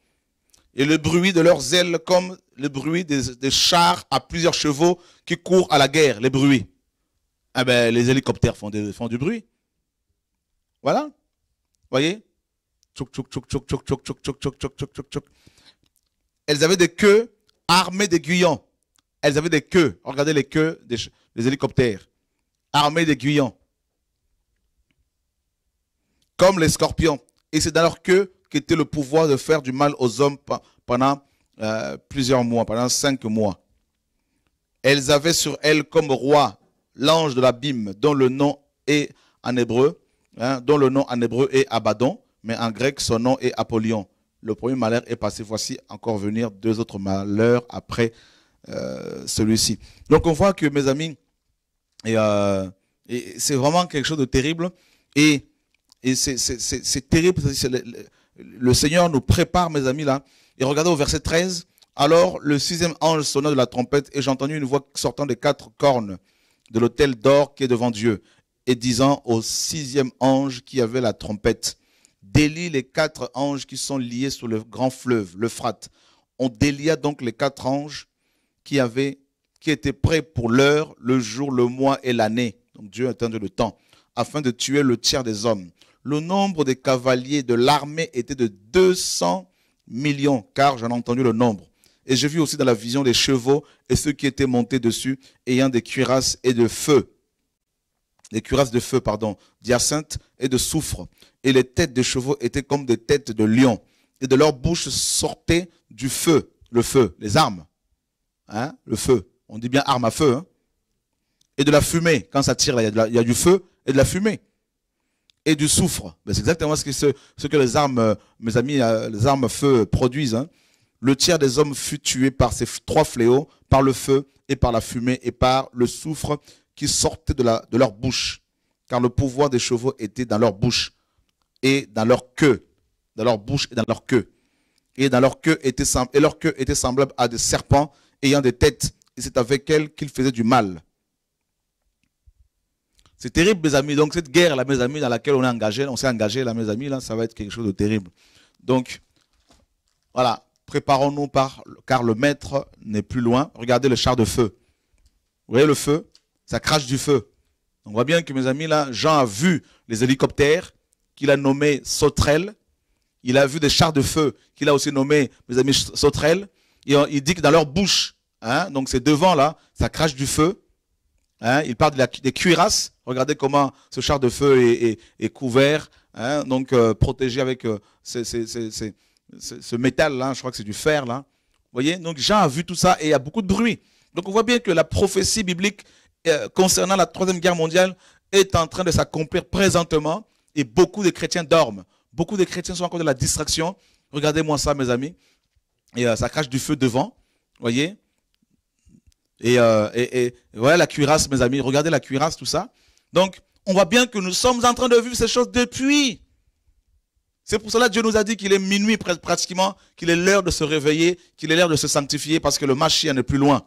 Et le bruit de leurs ailes comme le bruit des chars à plusieurs chevaux qui courent à la guerre, les bruits ben, les hélicoptères font, des, du bruit. Voilà. Vous Voyez Tchouk, tchouk, tchouk, Elles avaient des queues armées d'aiguillons. Elles avaient des queues. Regardez les queues des, hélicoptères. Armées d'aiguillons. Comme les scorpions. Et c'est dans leur queues qu'était le pouvoir de faire du mal aux hommes pendant plusieurs mois, pendant cinq mois. Elles avaient sur elles comme roi l'ange de l'abîme, dont le nom est en hébreu, hein, dont le nom en hébreu est Abaddon, mais en grec, son nom est Apollyon. Le premier malheur est passé. Voici encore venir deux autres malheurs après euh, celui-ci. Donc on voit que, mes amis, euh, c'est vraiment quelque chose de terrible. Et, c'est terrible. Le, le, Seigneur nous prépare, mes amis, là. Et regardez au verset 13. Alors le sixième ange sonna de la trompette et j'entendis une voix sortant des quatre cornes de l'autel d'or qui est devant Dieu, et disant au sixième ange qui avait la trompette, délie les quatre anges qui sont liés sur le grand fleuve, l'Euphrate. On délia donc les quatre anges qui avaient, qui étaient prêts pour l'heure, le jour, le mois et l'année. Donc Dieu attendait le temps, afin de tuer le tiers des hommes. Le nombre des cavaliers de l'armée était de 200 millions, car j'en ai entendu le nombre. Et j'ai vu aussi dans la vision des chevaux et ceux qui étaient montés dessus, ayant des cuirasses et de feu. Des cuirasses de feu, pardon, d'hyacinthe et de soufre. Et les têtes des chevaux étaient comme des têtes de lions. Et de leur bouche sortait du feu, le feu, les armes. Hein, le feu. On dit bien arme à feu. Hein. et de la fumée. Quand ça tire, il, y a du feu et de la fumée. Et du soufre. Ben, c'est exactement ce que, que les armes, euh, mes amis, euh, les armes à feu produisent. Hein. Le tiers des hommes fut tué par ces trois fléaux, par le feu et par la fumée et par le soufre qui sortait de, leur bouche. Car le pouvoir des chevaux était dans leur bouche et dans leur queue. Dans leur bouche et dans leur queue. Et, dans leur, queue était, et leur queue était semblable à des serpents ayant des têtes. Et c'est avec elles qu'ils faisaient du mal. C'est terrible, mes amis. Donc, cette guerre, mes amis, dans laquelle on est engagé, on s'est engagé, là, mes amis, là, ça va être quelque chose de terrible. Donc, voilà. Préparons-nous car le maître n'est plus loin. Regardez le char de feu. Vous voyez le feu Ça crache du feu. On voit bien que mes amis, là, Jean a vu les hélicoptères qu'il a nommés sauterelles. Il a vu des chars de feu qu'il a aussi nommés, mes amis, sauterelles. Et il dit que dans leur bouche, hein, donc c'est devant là, ça crache du feu. Hein. il parle de la, des cuirasses. Regardez comment ce char de feu est, couvert, hein. donc euh, protégé avec euh, ces, ce, métal-là, je crois que c'est du fer, là. Vous voyez Donc Jean a vu tout ça et il y a beaucoup de bruit. Donc on voit bien que la prophétie biblique euh, concernant la Troisième Guerre mondiale est en train de s'accomplir présentement et beaucoup de chrétiens dorment. Beaucoup de chrétiens sont encore de la distraction. Regardez-moi ça, mes amis. Et euh, ça crache du feu devant, vous voyez euh, et, et, voilà la cuirasse, mes amis. Regardez la cuirasse, tout ça. Donc, on voit bien que nous sommes en train de vivre ces choses depuis c'est pour cela que Dieu nous a dit qu'il est minuit pratiquement, qu'il est l'heure de se réveiller, qu'il est l'heure de se sanctifier parce que le Machia n'est plus loin.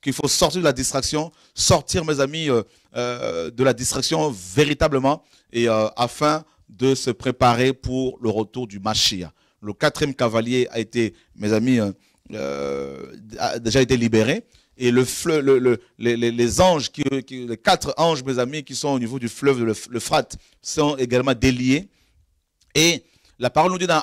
Qu'il faut sortir de la distraction, sortir, mes amis, euh, euh, de la distraction véritablement et euh, afin de se préparer pour le retour du Machia. Le quatrième cavalier a été, mes amis, a déjà été libéré et le, les, anges, les quatre anges, mes amis, qui sont au niveau du fleuve de l'Euphrate, sont également déliés. Et la parole nous dit dans,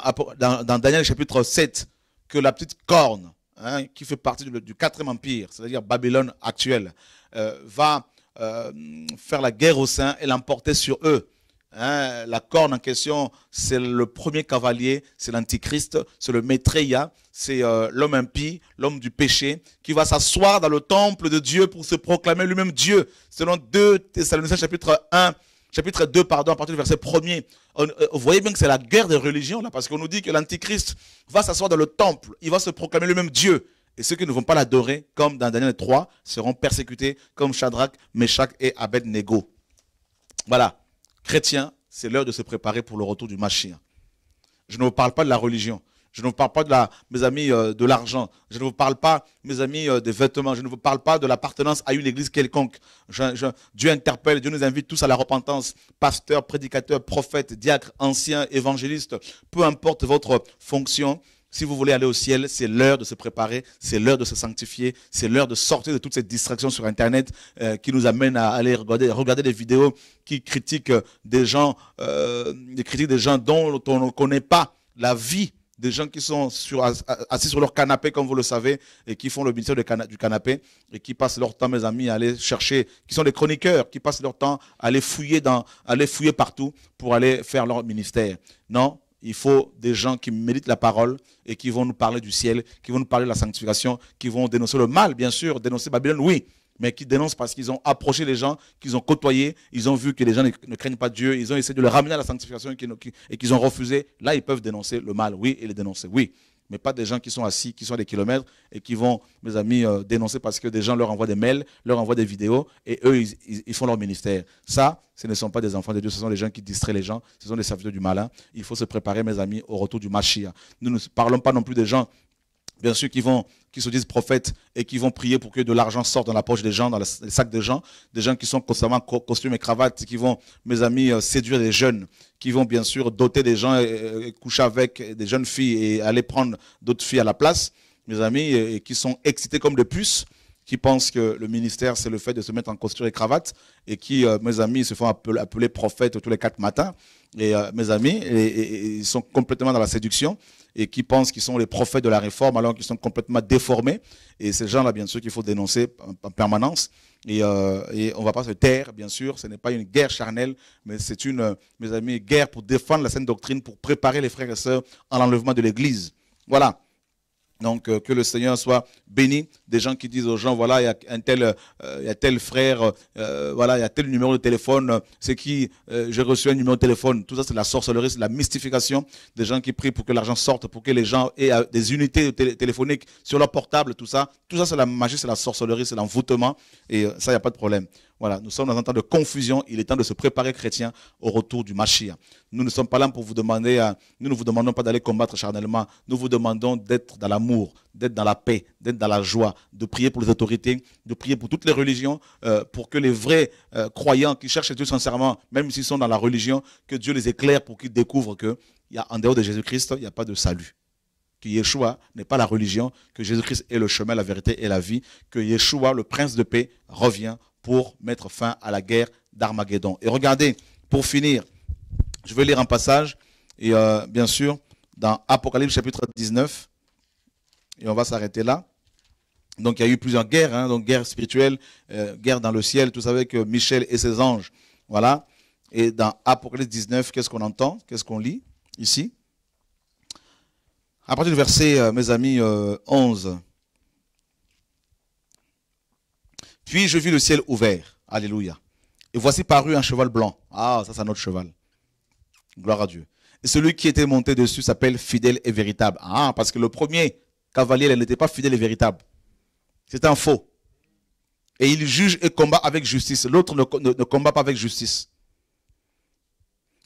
Daniel chapitre 7 que la petite corne, hein, qui fait partie du, quatrième empire, c'est-à-dire Babylone actuelle, euh, va euh, faire la guerre aux saints et l'emporter sur eux. Hein, la corne en question, c'est le premier cavalier, c'est l'antichrist, c'est le maitreya, c'est euh, l'homme impie, l'homme du péché, qui va s'asseoir dans le temple de Dieu pour se proclamer lui-même Dieu, selon 2 Thessaloniciens chapitre 1, chapitre 2, pardon, à partir du verset 1er, euh, vous voyez bien que c'est la guerre des religions, là, parce qu'on nous dit que l'Antichrist va s'asseoir dans le temple, il va se proclamer le même Dieu. Et ceux qui ne vont pas l'adorer, comme dans Daniel 3, seront persécutés comme Shadrach, Meshach et Abednego. Voilà. Chrétiens, c'est l'heure de se préparer pour le retour du machin. Je ne vous parle pas de la religion. Je ne vous parle pas de la, mes amis, euh, de l'argent. Je ne vous parle pas, mes amis, euh, des vêtements. Je ne vous parle pas de l'appartenance à une église quelconque. Dieu interpelle, Dieu nous invite tous à la repentance. Pasteur, prédicateur, prophète, diacre, ancien, évangéliste, peu importe votre fonction. Si vous voulez aller au ciel, c'est l'heure de se préparer, c'est l'heure de se sanctifier, c'est l'heure de sortir de toutes ces distractions sur Internet euh, qui nous amènent à aller regarder, regarder des vidéos qui critiquent des gens, des critiques des gens dont on ne connaît pas la vie des gens qui sont assis sur leur canapé, comme vous le savez, et qui font le ministère du canapé, et qui passent leur temps, mes amis, à aller chercher, qui sont des chroniqueurs, qui passent leur temps à aller fouiller, dans, à aller fouiller partout pour aller faire leur ministère. Non, il faut des gens qui méditent la parole et qui vont nous parler du ciel, qui vont nous parler de la sanctification, qui vont dénoncer le mal, bien sûr, dénoncer Babylone, oui, mais qui dénoncent parce qu'ils ont approché les gens, qu'ils ont côtoyé, ils ont vu que les gens ne, craignent pas Dieu, ils ont essayé de le ramener à la sanctification et qu'ils ont refusé. Là, ils peuvent dénoncer le mal, oui, et les dénoncer, oui. Mais pas des gens qui sont assis, qui sont à des kilomètres et qui vont, mes amis, euh, dénoncer parce que des gens leur envoient des mails, leur envoient des vidéos et eux, ils, font leur ministère. Ça, ce ne sont pas des enfants de Dieu, ce sont des gens qui distraient les gens, ce sont des serviteurs du malin. Il faut se préparer, mes amis, au retour du Mashiach. Nous ne parlons pas non plus des gens bien sûr, qui vont qui se disent prophètes et qui vont prier pour que de l'argent sorte dans la poche des gens, dans les sacs des gens, des gens qui sont constamment costumes et cravates, qui vont, mes amis, euh, séduire des jeunes, qui vont bien sûr doter des gens, et, coucher avec des jeunes filles et aller prendre d'autres filles à la place, mes amis, et qui sont excités comme des puces qui pensent que le ministère, c'est le fait de se mettre en costume et cravate, et qui, euh, mes amis, se font appeler, prophètes tous les quatre matins, et euh, mes amis, et ils sont complètement dans la séduction, et qui pensent qu'ils sont les prophètes de la réforme alors qu'ils sont complètement déformés. Et ces gens-là, bien sûr, qu'il faut dénoncer en permanence. Et, euh, on ne va pas se taire, bien sûr. Ce n'est pas une guerre charnelle, mais c'est une, mes amis, guerre pour défendre la sainte doctrine, pour préparer les frères et sœurs à l'enlèvement de l'Église. Voilà. Donc, euh, que le Seigneur soit béni. Des gens qui disent aux gens, voilà, il y a un tel, euh, il y a tel frère, euh, voilà, il y a tel numéro de téléphone, c'est qui, j'ai reçu un numéro de téléphone. Tout ça, c'est la sorcellerie, c'est la mystification. Des gens qui prient pour que l'argent sorte, pour que les gens aient des unités téléphoniques sur leur portable, tout ça. Tout ça, c'est la magie, c'est la sorcellerie, c'est l'envoûtement. Et ça, il n'y a pas de problème. Voilà, nous sommes dans un temps de confusion. Il est temps de se préparer chrétien au retour du Mashiach. Nous ne sommes pas là pour vous demander, euh, nous ne vous demandons pas d'aller combattre charnellement. Nous vous demandons d'être dans l'amour, d'être dans la paix, d'être dans la joie, de prier pour les autorités, de prier pour toutes les religions, euh, pour que les vrais euh, croyants qui cherchent Dieu sincèrement, même s'ils sont dans la religion, que Dieu les éclaire pour qu'ils découvrent que en dehors de Jésus-Christ, il n'y a pas de salut que Yeshua n'est pas la religion, que Jésus-Christ est le chemin, la vérité et la vie, que Yeshua, le prince de paix, revient pour mettre fin à la guerre d'Armageddon. Et regardez, pour finir, je vais lire un passage, et euh, bien sûr, dans Apocalypse chapitre 19, et on va s'arrêter là. Donc il y a eu plusieurs guerres, hein, donc guerre spirituelle, euh, guerre dans le ciel, tout ça avec euh, Michel et ses anges. Voilà. Et dans Apocalypse 19, qu'est-ce qu'on entend Qu'est-ce qu'on lit ici À partir du verset, mes amis, 11. Puis je vis le ciel ouvert. Alléluia. Et voici paru un cheval blanc. Ah, ça c'est notre cheval. Gloire à Dieu. Et celui qui était monté dessus s'appelle fidèle et véritable. Ah, parce que le premier cavalier n'était pas fidèle et véritable. C'est un faux. Et il juge et combat avec justice. L'autre ne, combat pas avec justice.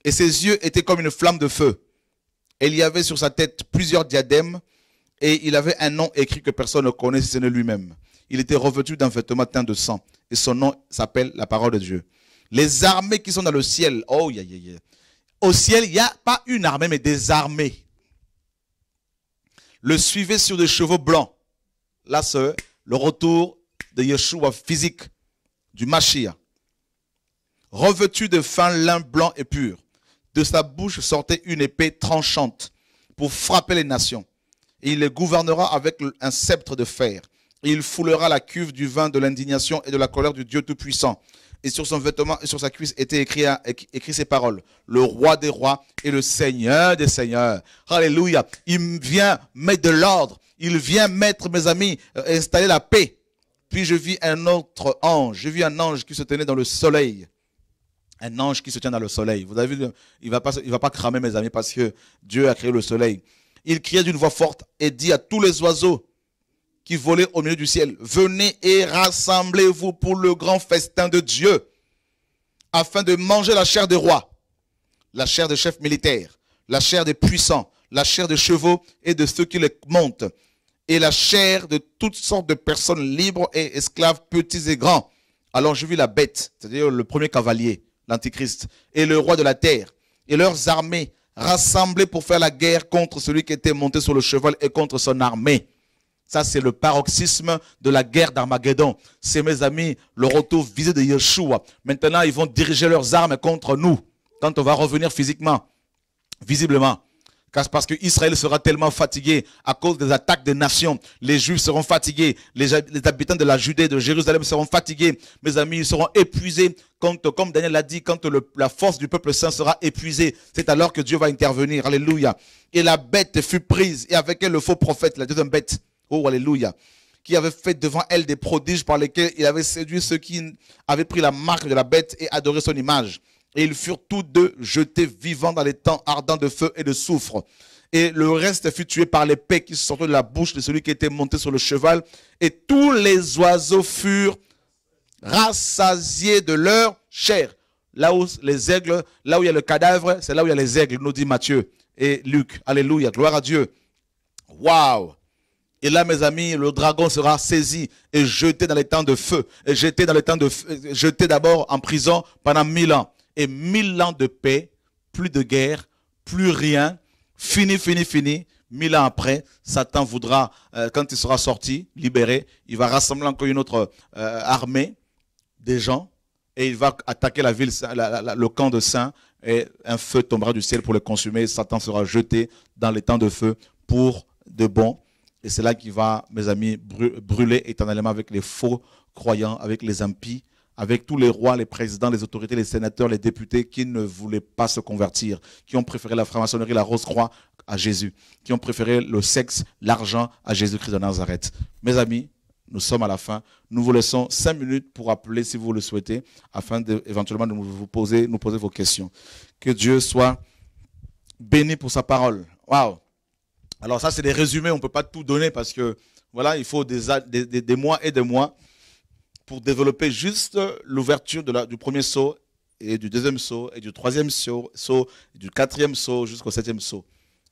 Et ses yeux étaient comme une flamme de feu. Et il y avait sur sa tête plusieurs diadèmes. Et il avait un nom écrit que personne ne connaît si ce n'est lui-même il était revêtu d'un vêtement teint de sang. Et son nom s'appelle la parole de Dieu. Les armées qui sont dans le ciel. Oh, Au ciel, il n'y a pas une armée, mais des armées. Le suivez sur des chevaux blancs. Là, c'est le retour de Yeshua physique, du Mashiach. Revêtu de fin lin blanc et pur. De sa bouche sortait une épée tranchante pour frapper les nations. Et il les gouvernera avec un sceptre de fer il foulera la cuve du vin de l'indignation et de la colère du Dieu Tout-Puissant. Et sur son vêtement et sur sa cuisse étaient écrits, hein, écrit ces paroles. Le roi des rois et le seigneur des seigneurs. Alléluia. Il vient mettre de l'ordre. Il vient mettre, mes amis, euh, installer la paix. Puis je vis un autre ange. Je vis un ange qui se tenait dans le soleil. Un ange qui se tient dans le soleil. Vous avez vu, il ne va, pas, va pas cramer, mes amis, parce que Dieu a créé le soleil. Il criait d'une voix forte et dit à tous les oiseaux, qui volait au milieu du ciel. Venez et rassemblez-vous pour le grand festin de Dieu, afin de manger la chair des rois, la chair des chefs militaires, la chair des puissants, la chair des chevaux et de ceux qui les montent, et la chair de toutes sortes de personnes libres et esclaves, petits et grands. Alors je vis la bête, c'est-à-dire le premier cavalier, l'antichrist, et le roi de la terre, et leurs armées rassemblées pour faire la guerre contre celui qui était monté sur le cheval et contre son armée. Ça, c'est le paroxysme de la guerre d'Armageddon. C'est, mes amis, le retour visé de Yeshua. Maintenant, ils vont diriger leurs armes contre nous quand on va revenir physiquement, visiblement. parce que Israël sera tellement fatigué à cause des attaques des nations. Les Juifs seront fatigués. Les, habitants de la Judée, de Jérusalem seront fatigués. Mes amis, ils seront épuisés. comme Daniel l'a dit, quand la force du peuple saint sera épuisée, c'est alors que Dieu va intervenir. Alléluia. Et la bête fut prise et avec elle le faux prophète, la deuxième bête. Oh, alléluia. Qui avait fait devant elle des prodiges par lesquels il avait séduit ceux qui avaient pris la marque de la bête et adoré son image. Et ils furent tous deux jetés vivants dans les temps ardents de feu et de soufre. Et le reste fut tué par l'épée qui sortait de la bouche de celui qui était monté sur le cheval. Et tous les oiseaux furent rassasiés de leur chair. Là où les aigles, là où il y a le cadavre, c'est là où il y a les aigles, nous dit Matthieu et Luc. Alléluia, gloire à Dieu. Waouh et là, mes amis, le dragon sera saisi et jeté dans les temps de feu, et jeté dans les temps de feu, jeté d'abord en prison pendant mille ans. Et mille ans de paix, plus de guerre, plus rien, fini, fini, fini. Mille ans après, Satan voudra, euh, quand il sera sorti, libéré, il va rassembler encore une autre euh, armée des gens et il va attaquer la ville, le camp de Saint et un feu tombera du ciel pour le consumer. Satan sera jeté dans les temps de feu pour de bon et c'est là qu'il va, mes amis, brûler éternellement avec les faux croyants, avec les impies, avec tous les rois, les présidents, les autorités, les sénateurs, les députés qui ne voulaient pas se convertir, qui ont préféré la franc-maçonnerie, la rose-croix à Jésus, qui ont préféré le sexe, l'argent à Jésus-Christ de Nazareth. Mes amis, nous sommes à la fin. Nous vous laissons cinq minutes pour appeler si vous le souhaitez, afin de, éventuellement de vous poser, nous poser vos questions. Que Dieu soit béni pour sa parole. Waouh alors ça, c'est des résumés, on ne peut pas tout donner parce que voilà, il faut des, des, mois et des mois pour développer juste l'ouverture du premier saut et du deuxième saut et du troisième saut, saut du quatrième saut jusqu'au septième saut.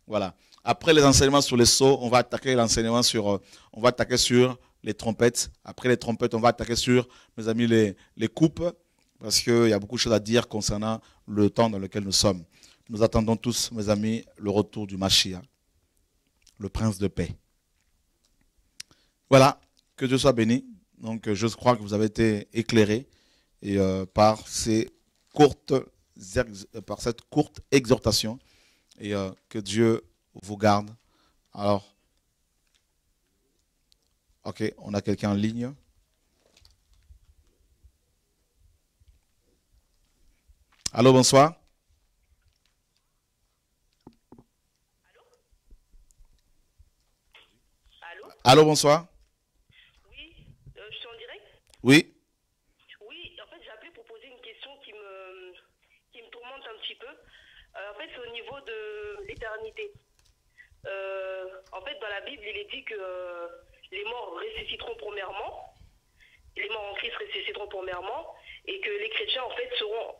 Voilà. Après les enseignements sur les sauts, on va attaquer l'enseignement sur, euh, on va attaquer sur les trompettes. Après les trompettes, on va attaquer sur, mes amis, les, les coupes, parce qu'il y a beaucoup de choses à dire concernant le temps dans lequel nous sommes. Nous attendons tous, mes amis, le retour du Mashiach le prince de paix. Voilà, que Dieu soit béni. Donc je crois que vous avez été éclairés euh, euh, par, cette courte exhortation et euh, que Dieu vous garde. Alors, ok, on a quelqu'un en ligne. Allô, bonsoir. Allô, bonsoir. Oui, euh, je suis en direct. Oui. Oui, en fait, j'ai appelé pour poser une question qui me, qui me tourmente un petit peu. Euh, en fait, c'est au niveau de l'éternité. Euh, en fait, dans la Bible, il est dit que les morts ressusciteront premièrement, les morts en Christ ressusciteront premièrement, et que les chrétiens, en fait, seront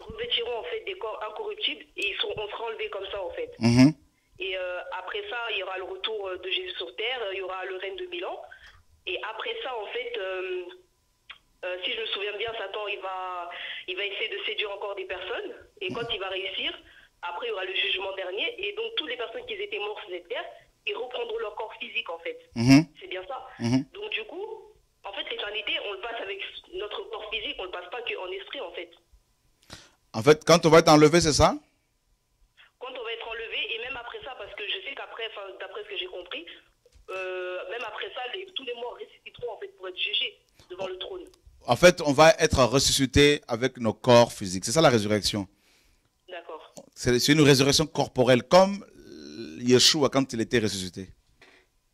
revêtiront en fait des corps incorruptibles et ils seront, on enlevés comme ça, en fait. Mhm. Et euh, après ça, il y aura le retour euh, de Jésus sur terre, euh, il y aura le règne de Milan. Et après ça, en fait, si je me souviens bien, Satan, il va, il va essayer de séduire encore des personnes. Et quand il va réussir, après, il y aura le jugement dernier. Et donc, toutes les personnes qui étaient mortes sur cette terre, ils reprendront leur corps physique, en fait. Mm-hmm. Mm-hmm. C'est bien ça. Mm-hmm. Donc, du coup, en fait, l'éternité, on le passe avec notre corps physique, on le passe pas qu'en esprit, en fait. En fait, quand on va être enlevé, c'est ça Quand on va être enlevé, et même après parce que je sais qu'après, d'après ce que j'ai compris, euh, même après ça, tous les morts ressusciteront en fait pour être jugés devant le trône. En fait, on va être ressuscité avec nos corps physiques. C'est ça la résurrection. D'accord. C'est une résurrection corporelle, comme Yeshua quand il était ressuscité.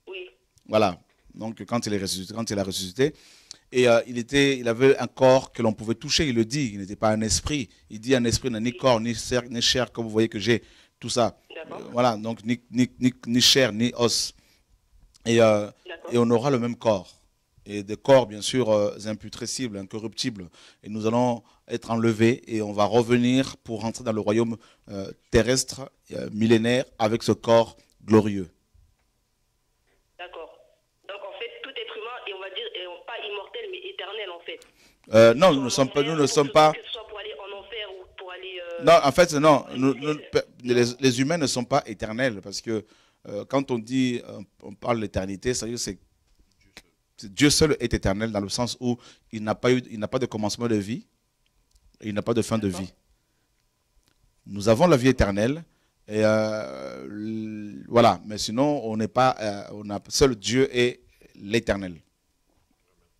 Oui. Voilà. Donc quand il est ressuscité, quand il a ressuscité, et euh, il était, il avait un corps que l'on pouvait toucher. Il le dit. Il n'était pas un esprit. Il dit un esprit n'a ni corps ni chair, comme vous voyez que j'ai tout ça. Euh, voilà, donc ni, ni, chair, ni os. Et, euh, et on aura le même corps et des corps, bien sûr, euh, imputrescibles, incorruptibles. Et nous allons être enlevés et on va revenir pour rentrer dans le royaume terrestre, millénaire, avec ce corps glorieux. D'accord. Donc, en fait, tout être humain, et on va dire, pas immortel, mais éternel, en fait. non, nous ne sommes pas. Nous ne sommes pas non, en fait, non. les, humains ne sont pas éternels parce que euh, quand on dit, euh, on parle d'éternité, ça c'est Dieu seul est éternel dans le sens où il n'a pas eu, il n'a pas de commencement de vie, et il n'a pas de fin de vie. Nous avons la vie éternelle. Et euh, voilà, mais sinon, on n'est pas, on a, seul Dieu est l'éternel.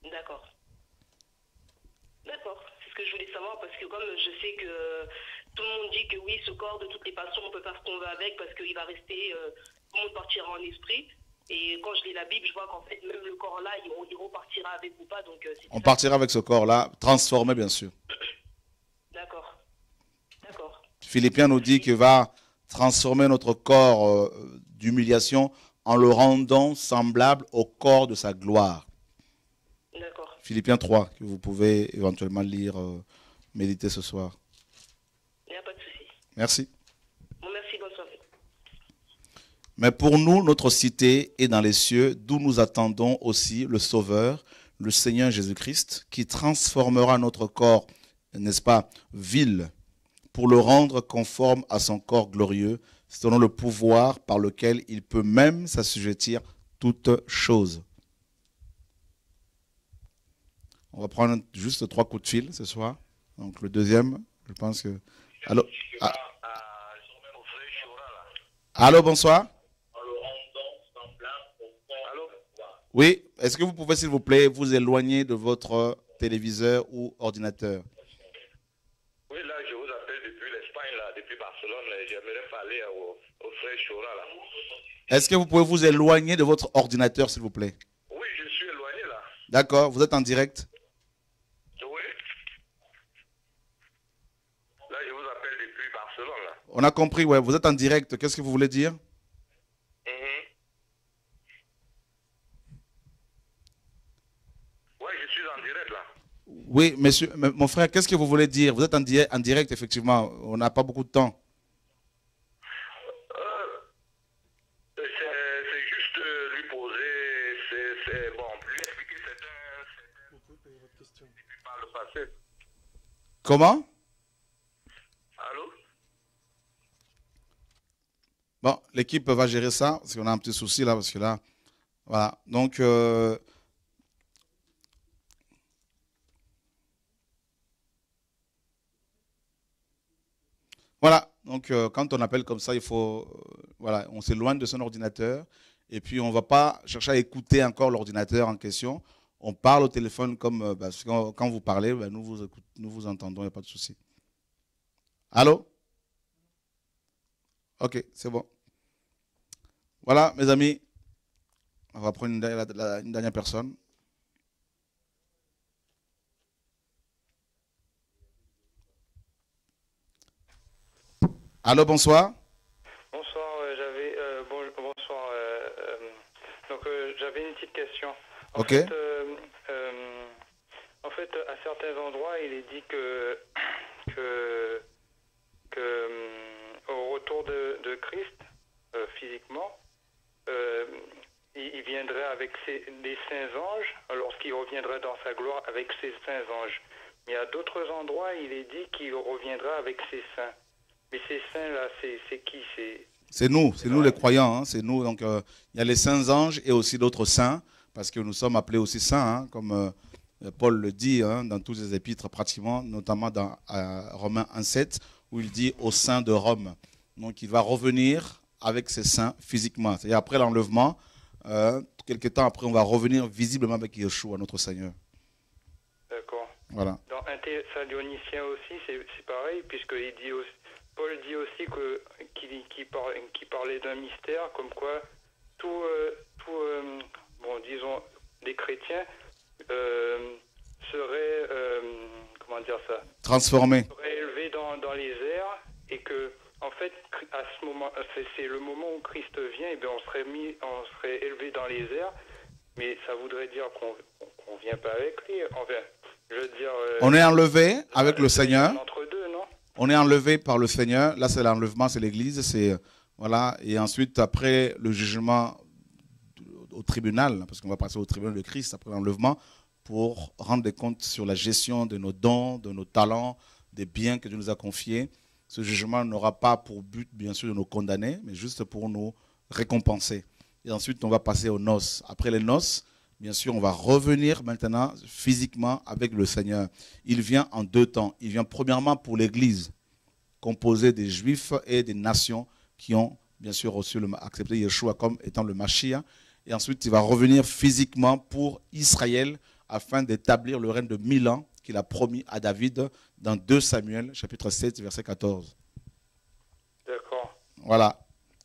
D'accord. D'accord, c'est ce que je voulais savoir parce que comme je sais que tout le monde dit que oui, ce corps, de toutes les façons, on peut faire ce qu'on veut avec parce qu'il va rester, euh, tout le monde partira en esprit. Et quand je lis la Bible, je vois qu'en fait, même le corps-là, il, repartira avec ou pas. Donc, euh, on partira avec ce corps-là, transformé, bien sûr. [coughs] D'accord. D'accord. Philippiens nous dit qu'il va transformer notre corps euh, d'humiliation en le rendant semblable au corps de sa gloire. D'accord. Philippiens 3, que vous pouvez éventuellement lire, méditer ce soir. Merci. Merci, Mais pour nous, notre cité est dans les cieux, d'où nous attendons aussi le Sauveur, le Seigneur Jésus-Christ, qui transformera notre corps, n'est-ce pas, ville, pour le rendre conforme à son corps glorieux, selon le pouvoir par lequel il peut même s'assujettir toutes choses. On va prendre juste trois coups de fil ce soir. Donc le deuxième, je pense que... Ah. Allô, bonsoir. Oui, est-ce que vous pouvez, s'il vous plaît, vous éloigner de votre téléviseur ou ordinateur Oui, là, je vous appelle depuis l'Espagne, là, depuis Barcelone. J'aimerais parler au, au frère Chora, là. Est-ce que vous pouvez vous éloigner de votre ordinateur, s'il vous plaît Oui, je suis éloigné, là. D'accord, vous êtes en direct On a compris, ouais. Vous êtes en direct. Qu'est-ce que vous voulez dire euh, Oui, je suis en direct là. Oui, monsieur, mon frère, qu'est-ce que vous voulez dire Vous êtes en, direct, effectivement. On n'a pas beaucoup de temps. Euh, euh, c'est juste lui poser. Comment Bon, l'équipe va gérer ça, parce qu'on a un petit souci là, parce que là, voilà. Donc, euh, voilà. Donc, euh, quand on appelle comme ça, il faut, euh, voilà, on s'éloigne de son ordinateur, et puis on ne va pas chercher à écouter encore l'ordinateur en question. On parle au téléphone comme, bah, quand vous parlez, bah, nous, vous nous vous entendons, il n'y a pas de souci. Allô Ok, c'est bon. Voilà, mes amis. On va prendre une, dernière personne. Allô, bonsoir. Bonsoir, euh, j'avais euh, bonsoir. Euh, une petite question. ok. en fait, à certains endroits, il est dit que de, Christ, euh, physiquement, euh, il, viendrait avec ses, saints anges, lorsqu'il reviendrait dans sa gloire avec ses saints anges. Mais à d'autres endroits, il est dit qu'il reviendra avec ses saints. Mais ces saints-là, c'est qui C'est nous, c'est nous les croyants, hein. c'est nous. Donc euh, il y a les saints anges et aussi d'autres saints, parce que nous sommes appelés aussi saints, hein, comme Paul le dit hein, dans tous ses épîtres pratiquement, notamment dans Romains 1.7, où il dit au sein de Rome. Donc il va revenir avec ses seins physiquement. cest après l'enlèvement, euh, quelques temps après, on va revenir visiblement avec Yeshua, notre Seigneur. D'accord. Voilà. Dans un Thessalonicien aussi, c'est pareil, puisque Paul dit aussi qu'il parlait, d'un mystère, comme quoi tout, euh, euh, bon, disons, les chrétiens seraient, comment dire ça Transformés. Seraient élevés dans les airs et que en fait, à ce moment, c'est le moment où Christ vient, et ben, on serait mis, serait élevé dans les airs, mais ça voudrait dire qu'on ne vient pas avec lui. on euh, est enlevé avec le euh, Seigneur. Entre deux, non on est enlevé par le Seigneur. Là, c'est l'enlèvement, c'est l'Église, c'est voilà. Et ensuite, après le jugement au tribunal, parce qu'on va passer au tribunal de Christ après l'enlèvement, pour rendre des comptes sur la gestion de nos dons, de nos talents, des biens que Dieu nous a confiés. Ce jugement n'aura pas pour but, bien sûr, de nous condamner, mais juste pour nous récompenser. Et ensuite, on va passer aux noces. Après les noces, bien sûr, on va revenir maintenant physiquement avec le Seigneur. Il vient en deux temps. Il vient premièrement pour l'Église, composée des Juifs et des nations qui ont, bien sûr, le, accepté Yeshua comme étant le Mashiach. Et ensuite, il va revenir physiquement pour Israël afin d'établir le règne de mille ans qu'il a promis à David dans 2 Samuel, chapitre 7, verset 14. D'accord. Voilà.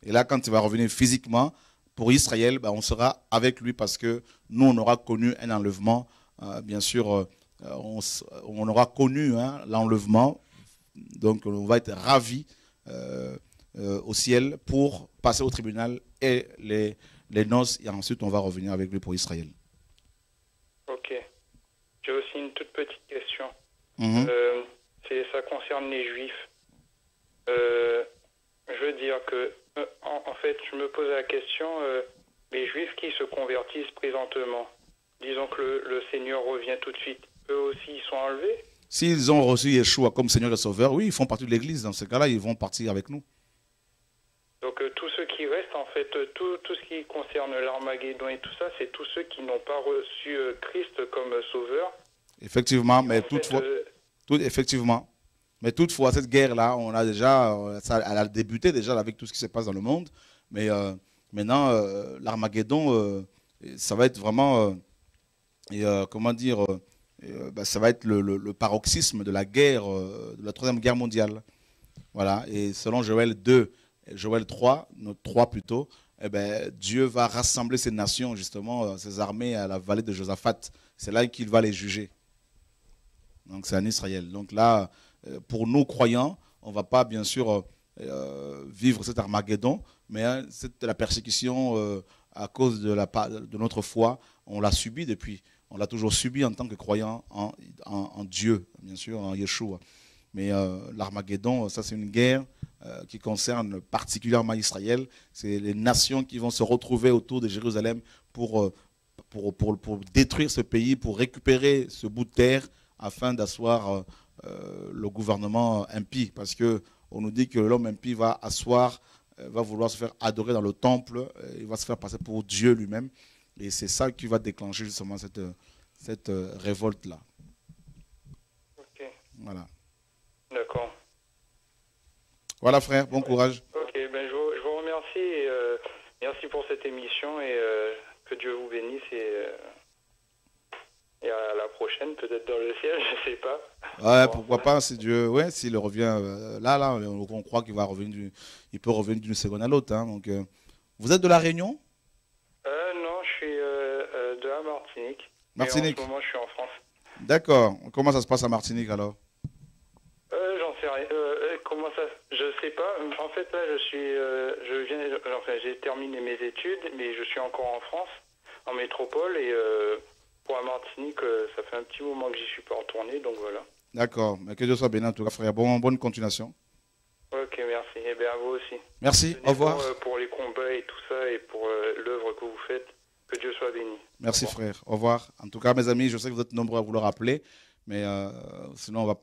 Et là, quand il va revenir physiquement, pour Israël, ben, on sera avec lui parce que nous, on aura connu un enlèvement. Euh, bien sûr, euh, on, aura connu hein, l'enlèvement. Donc, on va être ravis euh, au ciel pour passer au tribunal et les, les noces. Et ensuite, on va revenir avec lui pour Israël. Ok. J'ai aussi une toute petite question. Mhm. Euh, ça concerne les juifs. Euh, je veux dire que, euh, en, fait, je me pose la question, les juifs qui se convertissent présentement, disons que le, Seigneur revient tout de suite, eux aussi, ils sont enlevés S'ils ont reçu Yeshua comme Seigneur et Sauveur, oui, ils font partie de l'Église. Dans ce cas-là, ils vont partir avec nous. Donc tous ceux qui restent, en fait, tout, tout ce qui concerne l'Armageddon et tout ça, c'est tous ceux qui n'ont pas reçu Christ comme Sauveur, Effectivement, mais toutefois, effectivement. Mais toutefois, cette guerre-là, on a déjà, euh, elle a débuté déjà avec tout ce qui se passe dans le monde. Mais euh, maintenant, euh, l'Armageddon, ça va être vraiment, et, comment dire, bah, ça va être le, paroxysme de la guerre, de la troisième guerre mondiale. Voilà. Et selon Joël 2, Joël 3, notre 3 plutôt, eh ben, Dieu va rassembler ses nations, justement, ses armées à la vallée de Josaphat. C'est là qu'il va les juger. Donc c'est en Israël. Donc là, euh, pour nous croyants, on ne va pas bien sûr euh, euh, vivre cet Armageddon, mais hein, la persécution à cause de, la, de notre foi, on l'a subi depuis. On l'a toujours subi en tant que croyant en, Dieu, bien sûr, en Yeshua. Mais l'Armageddon, ça c'est une guerre qui concerne particulièrement Israël. C'est les nations qui vont se retrouver autour de Jérusalem pour, pour, pour, pour détruire ce pays, pour récupérer ce bout de terre afin d'asseoir euh, euh, le gouvernement impie. Parce qu'on nous dit que l'homme impie va asseoir, euh, va vouloir se faire adorer dans le temple, il va se faire passer pour Dieu lui-même. Et c'est ça qui va déclencher justement cette, cette révolte-là. Voilà. D'accord. Voilà frère, bon courage. Ok, ben, je, vous, remercie. merci pour cette émission et que Dieu vous bénisse. et... Et à la prochaine, peut-être dans le ciel, [laughs] je ne sais pas. Ouais, pourquoi pas, si Dieu, ouais, s'il revient euh, là, là, on, croit qu'il va revenir, il peut revenir d'une seconde à l'autre. Hein, donc, euh. vous êtes de la Réunion euh, Non, je suis de la Martinique. Martinique. Et en ce moment, je suis en France. D'accord. Comment ça se passe à Martinique alors J'en sais rien. comment ça Je sais pas. En fait, là, je suis, je viens, j'ai terminé mes études, mais je suis encore en France, en métropole, et pour la Martinique, euh, ça fait un petit moment que j'y suis pas retourné, donc voilà. D'accord. mais Que Dieu soit béni en tout cas, frère. Bon, bonne continuation. Ok, merci. Et eh bien à vous aussi. Merci, au revoir. Euh, pour, les combats et tout ça et pour euh, l'œuvre que vous faites. Que Dieu soit béni. Merci, frère. Au revoir. En tout cas, mes amis, je sais que vous êtes nombreux à vouloir rappeler, Mais sinon, on va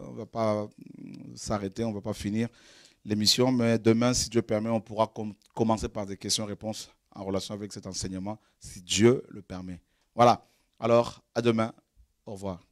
on va pas s'arrêter, on va pas finir l'émission. Mais demain, si Dieu permet, on pourra commencer par des questions-réponses en relation avec cet enseignement, si Dieu le permet. Voilà. Alors, à demain. Au revoir.